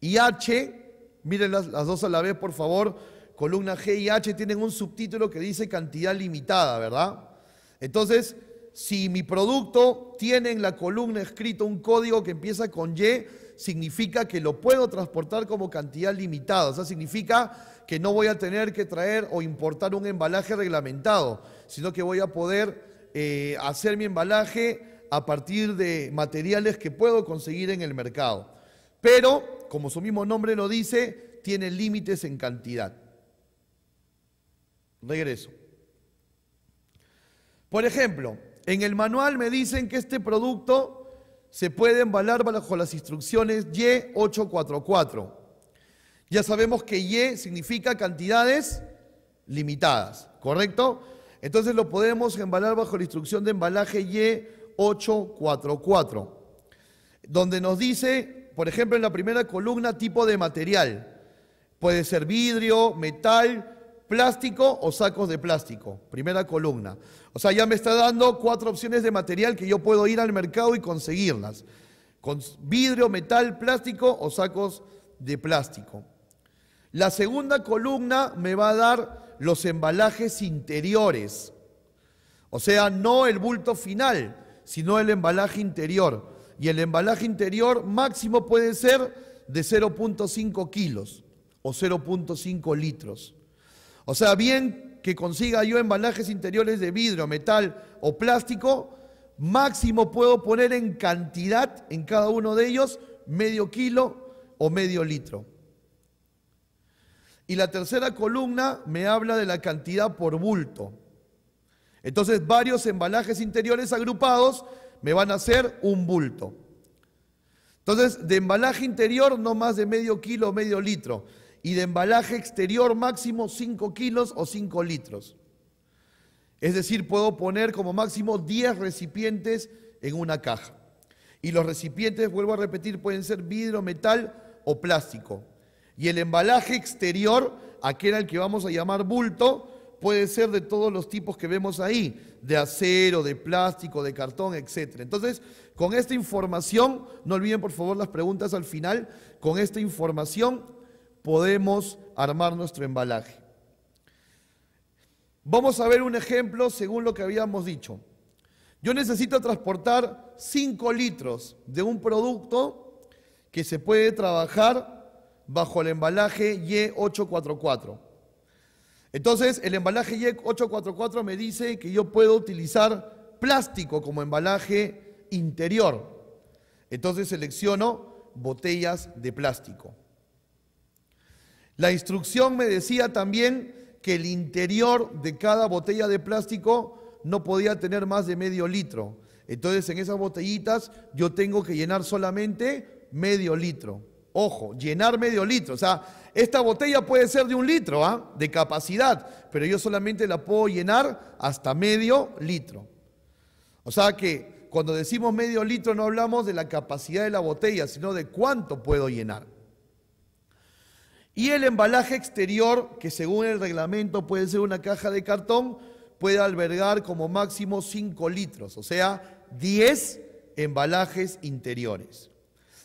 y H, miren las, las dos a la vez por favor, columna G y H tienen un subtítulo que dice cantidad limitada, ¿verdad? Entonces, si mi producto tiene en la columna escrito un código que empieza con Y, significa que lo puedo transportar como cantidad limitada. O sea, significa que no voy a tener que traer o importar un embalaje reglamentado, sino que voy a poder eh, hacer mi embalaje a partir de materiales que puedo conseguir en el mercado. Pero, como su mismo nombre lo dice, tiene límites en cantidad. Regreso. Por ejemplo, en el manual me dicen que este producto se puede embalar bajo las instrucciones Y844. Ya sabemos que Y significa cantidades limitadas, ¿correcto? Entonces lo podemos embalar bajo la instrucción de embalaje Y844, donde nos dice, por ejemplo, en la primera columna, tipo de material. Puede ser vidrio, metal, plástico o sacos de plástico. Primera columna. O sea, ya me está dando cuatro opciones de material que yo puedo ir al mercado y conseguirlas. Con vidrio, metal, plástico o sacos de plástico. La segunda columna me va a dar los embalajes interiores. O sea, no el bulto final, sino el embalaje interior. Y el embalaje interior máximo puede ser de 0.5 kilos o 0.5 litros. O sea, bien que consiga yo embalajes interiores de vidrio, metal o plástico, máximo puedo poner en cantidad en cada uno de ellos medio kilo o medio litro. Y la tercera columna me habla de la cantidad por bulto. Entonces varios embalajes interiores agrupados me van a hacer un bulto. Entonces, de embalaje interior no más de medio kilo, o medio litro y de embalaje exterior máximo 5 kilos o 5 litros. Es decir, puedo poner como máximo 10 recipientes en una caja. Y los recipientes, vuelvo a repetir, pueden ser vidrio, metal o plástico. Y el embalaje exterior, aquel al que vamos a llamar bulto, puede ser de todos los tipos que vemos ahí, de acero, de plástico, de cartón, etc. Entonces, con esta información, no olviden por favor las preguntas al final, con esta información podemos armar nuestro embalaje. Vamos a ver un ejemplo según lo que habíamos dicho. Yo necesito transportar 5 litros de un producto que se puede trabajar bajo el embalaje Y844. Entonces, el embalaje Y844 me dice que yo puedo utilizar plástico como embalaje interior. Entonces selecciono botellas de plástico. La instrucción me decía también que el interior de cada botella de plástico no podía tener más de medio litro. Entonces en esas botellitas yo tengo que llenar solamente medio litro. Ojo, llenar medio litro. O sea, esta botella puede ser de un litro, ¿ah? de capacidad, pero yo solamente la puedo llenar hasta medio litro. O sea que cuando decimos medio litro no hablamos de la capacidad de la botella, sino de cuánto puedo llenar. Y el embalaje exterior, que según el reglamento puede ser una caja de cartón, puede albergar como máximo 5 litros, o sea, 10 embalajes interiores.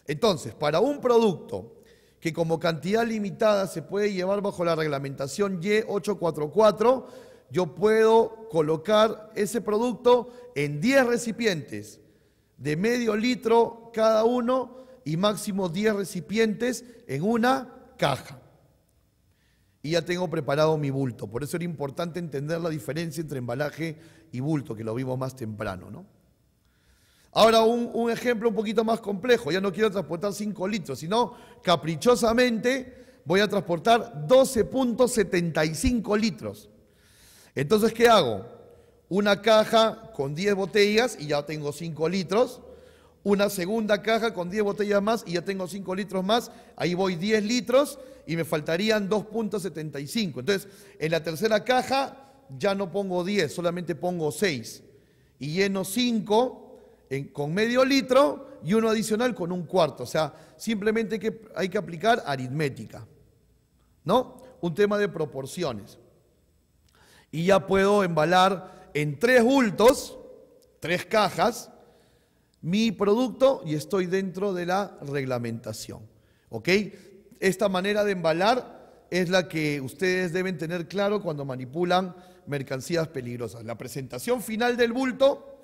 Entonces, para un producto que como cantidad limitada se puede llevar bajo la reglamentación Y844, yo puedo colocar ese producto en 10 recipientes de medio litro cada uno y máximo 10 recipientes en una caja y ya tengo preparado mi bulto. Por eso era importante entender la diferencia entre embalaje y bulto, que lo vimos más temprano, ¿no? Ahora un, un ejemplo un poquito más complejo. Ya no quiero transportar 5 litros, sino caprichosamente voy a transportar 12.75 litros. Entonces, ¿qué hago? Una caja con 10 botellas y ya tengo 5 litros una segunda caja con 10 botellas más y ya tengo 5 litros más, ahí voy 10 litros y me faltarían 2.75. Entonces, en la tercera caja ya no pongo 10, solamente pongo 6. Y lleno 5 con medio litro y uno adicional con un cuarto. O sea, simplemente hay que, hay que aplicar aritmética. ¿No? Un tema de proporciones. Y ya puedo embalar en tres bultos, tres cajas, mi producto y estoy dentro de la reglamentación. ¿Ok? Esta manera de embalar es la que ustedes deben tener claro cuando manipulan mercancías peligrosas. La presentación final del bulto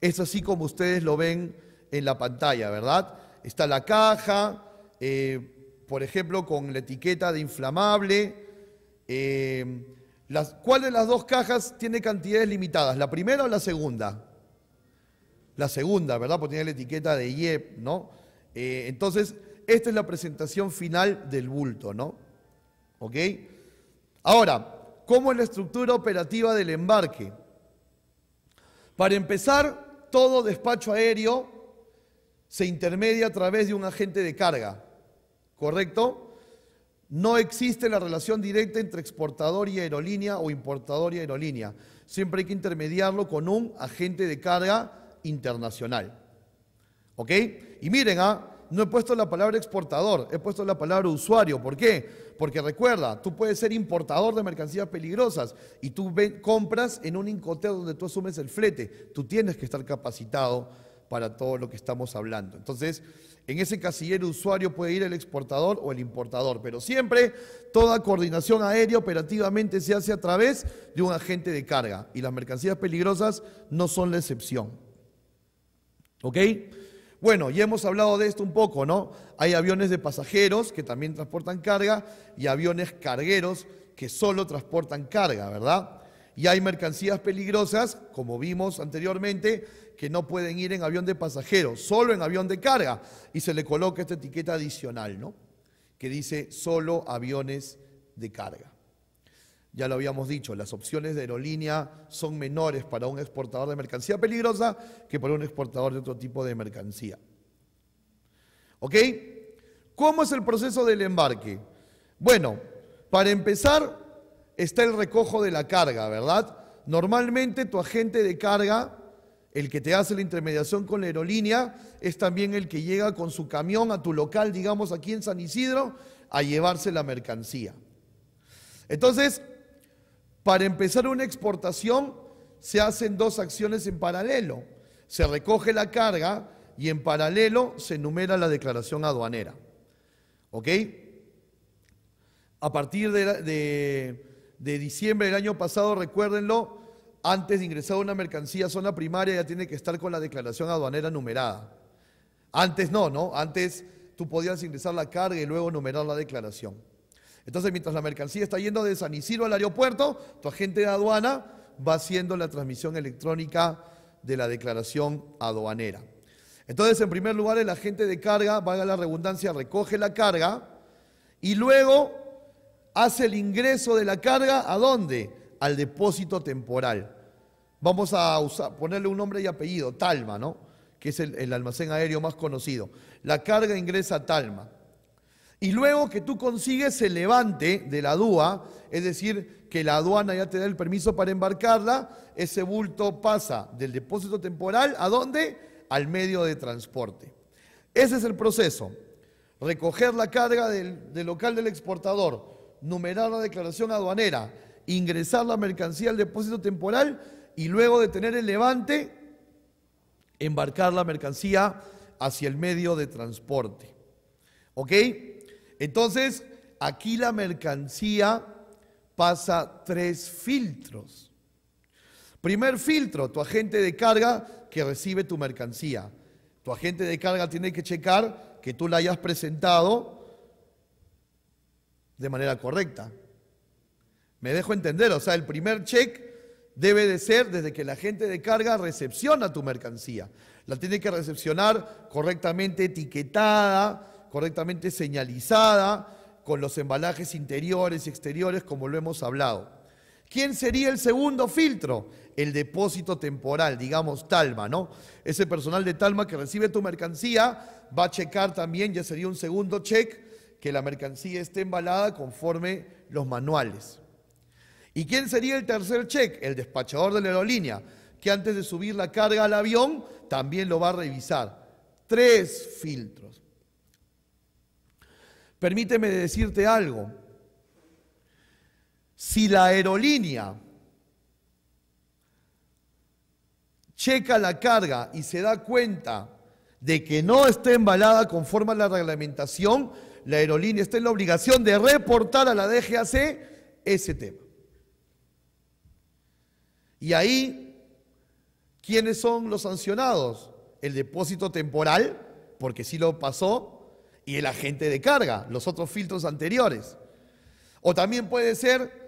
es así como ustedes lo ven en la pantalla, ¿verdad? Está la caja, eh, por ejemplo, con la etiqueta de inflamable. Eh, ¿Cuál de las dos cajas tiene cantidades limitadas? ¿La primera o la segunda? La segunda, ¿verdad? Porque tiene la etiqueta de IEP, ¿no? Eh, entonces, esta es la presentación final del bulto, ¿no? ¿Ok? Ahora, ¿cómo es la estructura operativa del embarque? Para empezar, todo despacho aéreo se intermedia a través de un agente de carga, ¿correcto? No existe la relación directa entre exportador y aerolínea o importador y aerolínea. Siempre hay que intermediarlo con un agente de carga internacional. ¿Ok? Y miren, ¿ah? no he puesto la palabra exportador, he puesto la palabra usuario. ¿Por qué? Porque recuerda, tú puedes ser importador de mercancías peligrosas y tú compras en un incoteo donde tú asumes el flete. Tú tienes que estar capacitado para todo lo que estamos hablando. Entonces, en ese casillero usuario puede ir el exportador o el importador, pero siempre toda coordinación aérea operativamente se hace a través de un agente de carga y las mercancías peligrosas no son la excepción. ¿Ok? Bueno, ya hemos hablado de esto un poco, ¿no? Hay aviones de pasajeros que también transportan carga y aviones cargueros que solo transportan carga, ¿verdad? Y hay mercancías peligrosas, como vimos anteriormente, que no pueden ir en avión de pasajeros, solo en avión de carga. Y se le coloca esta etiqueta adicional, ¿no? Que dice solo aviones de carga. Ya lo habíamos dicho, las opciones de aerolínea son menores para un exportador de mercancía peligrosa que para un exportador de otro tipo de mercancía. ¿Ok? ¿Cómo es el proceso del embarque? Bueno, para empezar está el recojo de la carga, ¿verdad? Normalmente tu agente de carga, el que te hace la intermediación con la aerolínea, es también el que llega con su camión a tu local, digamos aquí en San Isidro, a llevarse la mercancía. Entonces, para empezar una exportación se hacen dos acciones en paralelo. Se recoge la carga y en paralelo se enumera la declaración aduanera. ¿Ok? A partir de, diciembre del año pasado, recuérdenlo, antes de ingresar una mercancía a zona primaria ya tiene que estar con la declaración aduanera numerada. Antes no, ¿no? Antes tú podías ingresar la carga y luego numerar la declaración. Entonces, mientras la mercancía está yendo de San Isidro al aeropuerto, tu agente de aduana va haciendo la transmisión electrónica de la declaración aduanera. Entonces, en primer lugar, el agente de carga, a la redundancia, recoge la carga y luego hace el ingreso de la carga a dónde? Al depósito temporal. Vamos a ponerle un nombre y apellido, Talma, ¿no? Que es el almacén aéreo más conocido. La carga ingresa a Talma. Y luego que tú consigues el levante de la DUA, es decir, que la aduana ya te da el permiso para embarcarla, ese bulto pasa del depósito temporal a dónde? Al medio de transporte. Ese es el proceso. Recoger la carga del, del local del exportador, numerar la declaración aduanera, ingresar la mercancía al depósito temporal y luego de tener el levante, embarcar la mercancía hacia el medio de transporte. ¿Ok? Entonces, aquí la mercancía pasa tres filtros. Primer filtro, tu agente de carga que recibe tu mercancía. Tu agente de carga tiene que checar que tú la hayas presentado de manera correcta. Me dejo entender, o sea, el primer check debe de ser desde que el agente de carga recepciona tu mercancía. La tiene que recepcionar correctamente etiquetada, correctamente señalizada con los embalajes interiores y exteriores, como lo hemos hablado. ¿Quién sería el segundo filtro? El depósito temporal, digamos Talma, ¿no? Ese personal de Talma que recibe tu mercancía va a checar también, ya sería un segundo check, que la mercancía esté embalada conforme los manuales. ¿Y quién sería el tercer check? El despachador de la aerolínea, que antes de subir la carga al avión también lo va a revisar. Tres filtros. Permíteme decirte algo. Si la aerolínea checa la carga y se da cuenta de que no está embalada conforme a la reglamentación, la aerolínea está en la obligación de reportar a la DGAC ese tema. Y ahí, ¿quiénes son los sancionados? El depósito temporal, porque sí lo pasó, y el agente de carga, los otros filtros anteriores. O también puede ser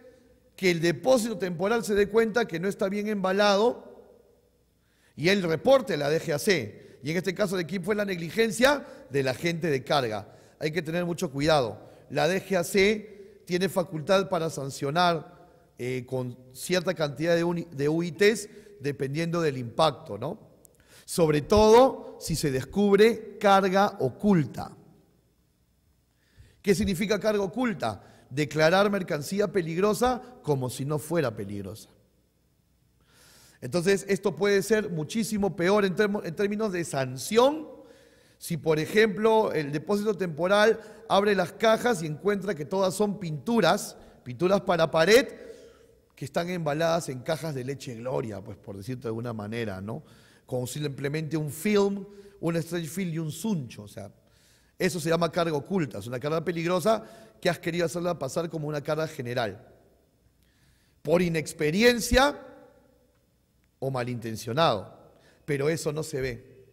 que el depósito temporal se dé cuenta que no está bien embalado y el reporte la DGAC. Y en este caso, ¿de quién fue la negligencia? Del agente de carga. Hay que tener mucho cuidado. La DGAC tiene facultad para sancionar eh, con cierta cantidad de, de UITs dependiendo del impacto, ¿no? Sobre todo si se descubre carga oculta. ¿Qué significa carga oculta? Declarar mercancía peligrosa como si no fuera peligrosa. Entonces, esto puede ser muchísimo peor en, en términos de sanción si, por ejemplo, el depósito temporal abre las cajas y encuentra que todas son pinturas, pinturas para pared, que están embaladas en cajas de leche gloria, pues por decirlo de alguna manera, ¿no? Como simplemente un film, un stretch film y un suncho, o sea, eso se llama carga oculta, es una carga peligrosa que has querido hacerla pasar como una carga general. Por inexperiencia o malintencionado. Pero eso no se ve.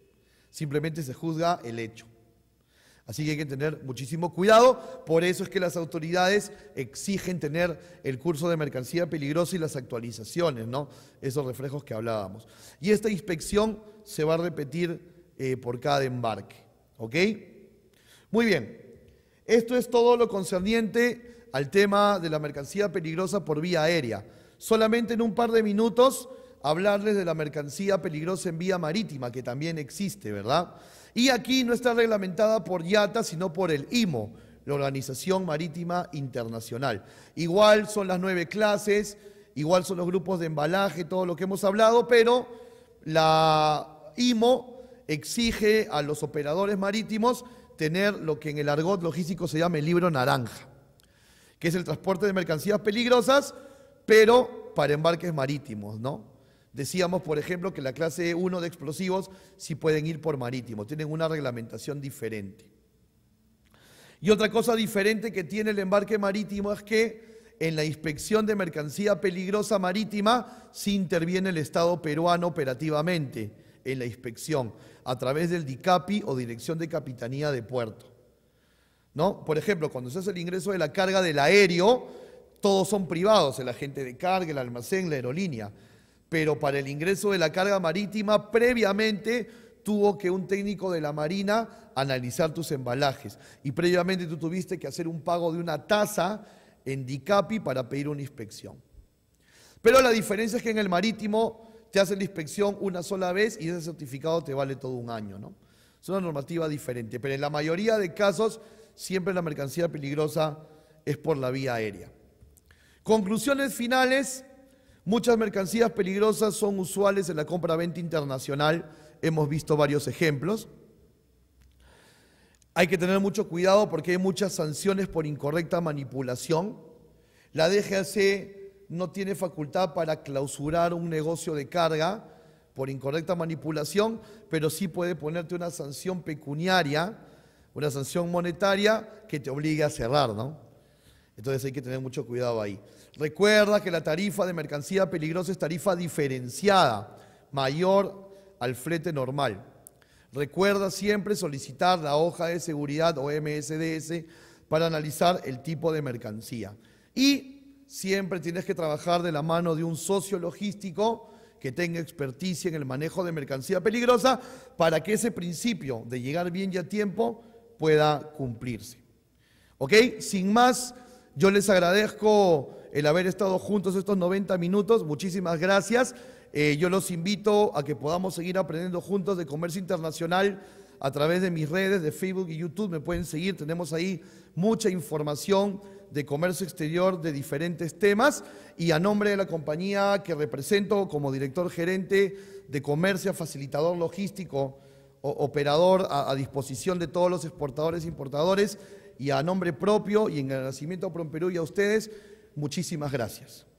Simplemente se juzga el hecho. Así que hay que tener muchísimo cuidado. Por eso es que las autoridades exigen tener el curso de mercancía peligrosa y las actualizaciones, ¿no? Esos reflejos que hablábamos. Y esta inspección se va a repetir eh, por cada embarque, ¿ok? Muy bien, esto es todo lo concerniente al tema de la mercancía peligrosa por vía aérea. Solamente en un par de minutos hablarles de la mercancía peligrosa en vía marítima, que también existe, ¿verdad? Y aquí no está reglamentada por IATA, sino por el IMO, la Organización Marítima Internacional. Igual son las nueve clases, igual son los grupos de embalaje, todo lo que hemos hablado, pero la IMO exige a los operadores marítimos tener lo que en el argot logístico se llama el libro naranja, que es el transporte de mercancías peligrosas, pero para embarques marítimos, ¿no? Decíamos, por ejemplo, que la clase 1 de explosivos sí pueden ir por marítimo, tienen una reglamentación diferente. Y otra cosa diferente que tiene el embarque marítimo es que en la inspección de mercancía peligrosa marítima sí interviene el Estado peruano operativamente en la inspección a través del DICAPI o Dirección de Capitanía de Puerto. ¿No? Por ejemplo, cuando se hace el ingreso de la carga del aéreo, todos son privados, el agente de carga, el almacén, la aerolínea. Pero para el ingreso de la carga marítima, previamente tuvo que un técnico de la Marina analizar tus embalajes. Y previamente tú tuviste que hacer un pago de una tasa en DICAPI para pedir una inspección. Pero la diferencia es que en el marítimo te hacen la inspección una sola vez y ese certificado te vale todo un año, ¿no? Es una normativa diferente, pero en la mayoría de casos siempre la mercancía peligrosa es por la vía aérea. Conclusiones finales, muchas mercancías peligrosas son usuales en la compra-venta internacional, hemos visto varios ejemplos. Hay que tener mucho cuidado porque hay muchas sanciones por incorrecta manipulación. La DGAC no tiene facultad para clausurar un negocio de carga por incorrecta manipulación, pero sí puede ponerte una sanción pecuniaria, una sanción monetaria que te obligue a cerrar, ¿no? Entonces hay que tener mucho cuidado ahí. Recuerda que la tarifa de mercancía peligrosa es tarifa diferenciada, mayor al flete normal. Recuerda siempre solicitar la hoja de seguridad o MSDS para analizar el tipo de mercancía. Y Siempre tienes que trabajar de la mano de un socio logístico que tenga experticia en el manejo de mercancía peligrosa para que ese principio de llegar bien y a tiempo pueda cumplirse. ¿Ok? Sin más, yo les agradezco el haber estado juntos estos 90 minutos. Muchísimas gracias. Eh, yo los invito a que podamos seguir aprendiendo juntos de comercio internacional a través de mis redes de Facebook y YouTube. Me pueden seguir, tenemos ahí mucha información de Comercio Exterior de diferentes temas y a nombre de la compañía que represento como director gerente de comercio, facilitador logístico, operador a, disposición de todos los exportadores e importadores y a nombre propio y en agradecimiento a Perú y a ustedes, muchísimas gracias.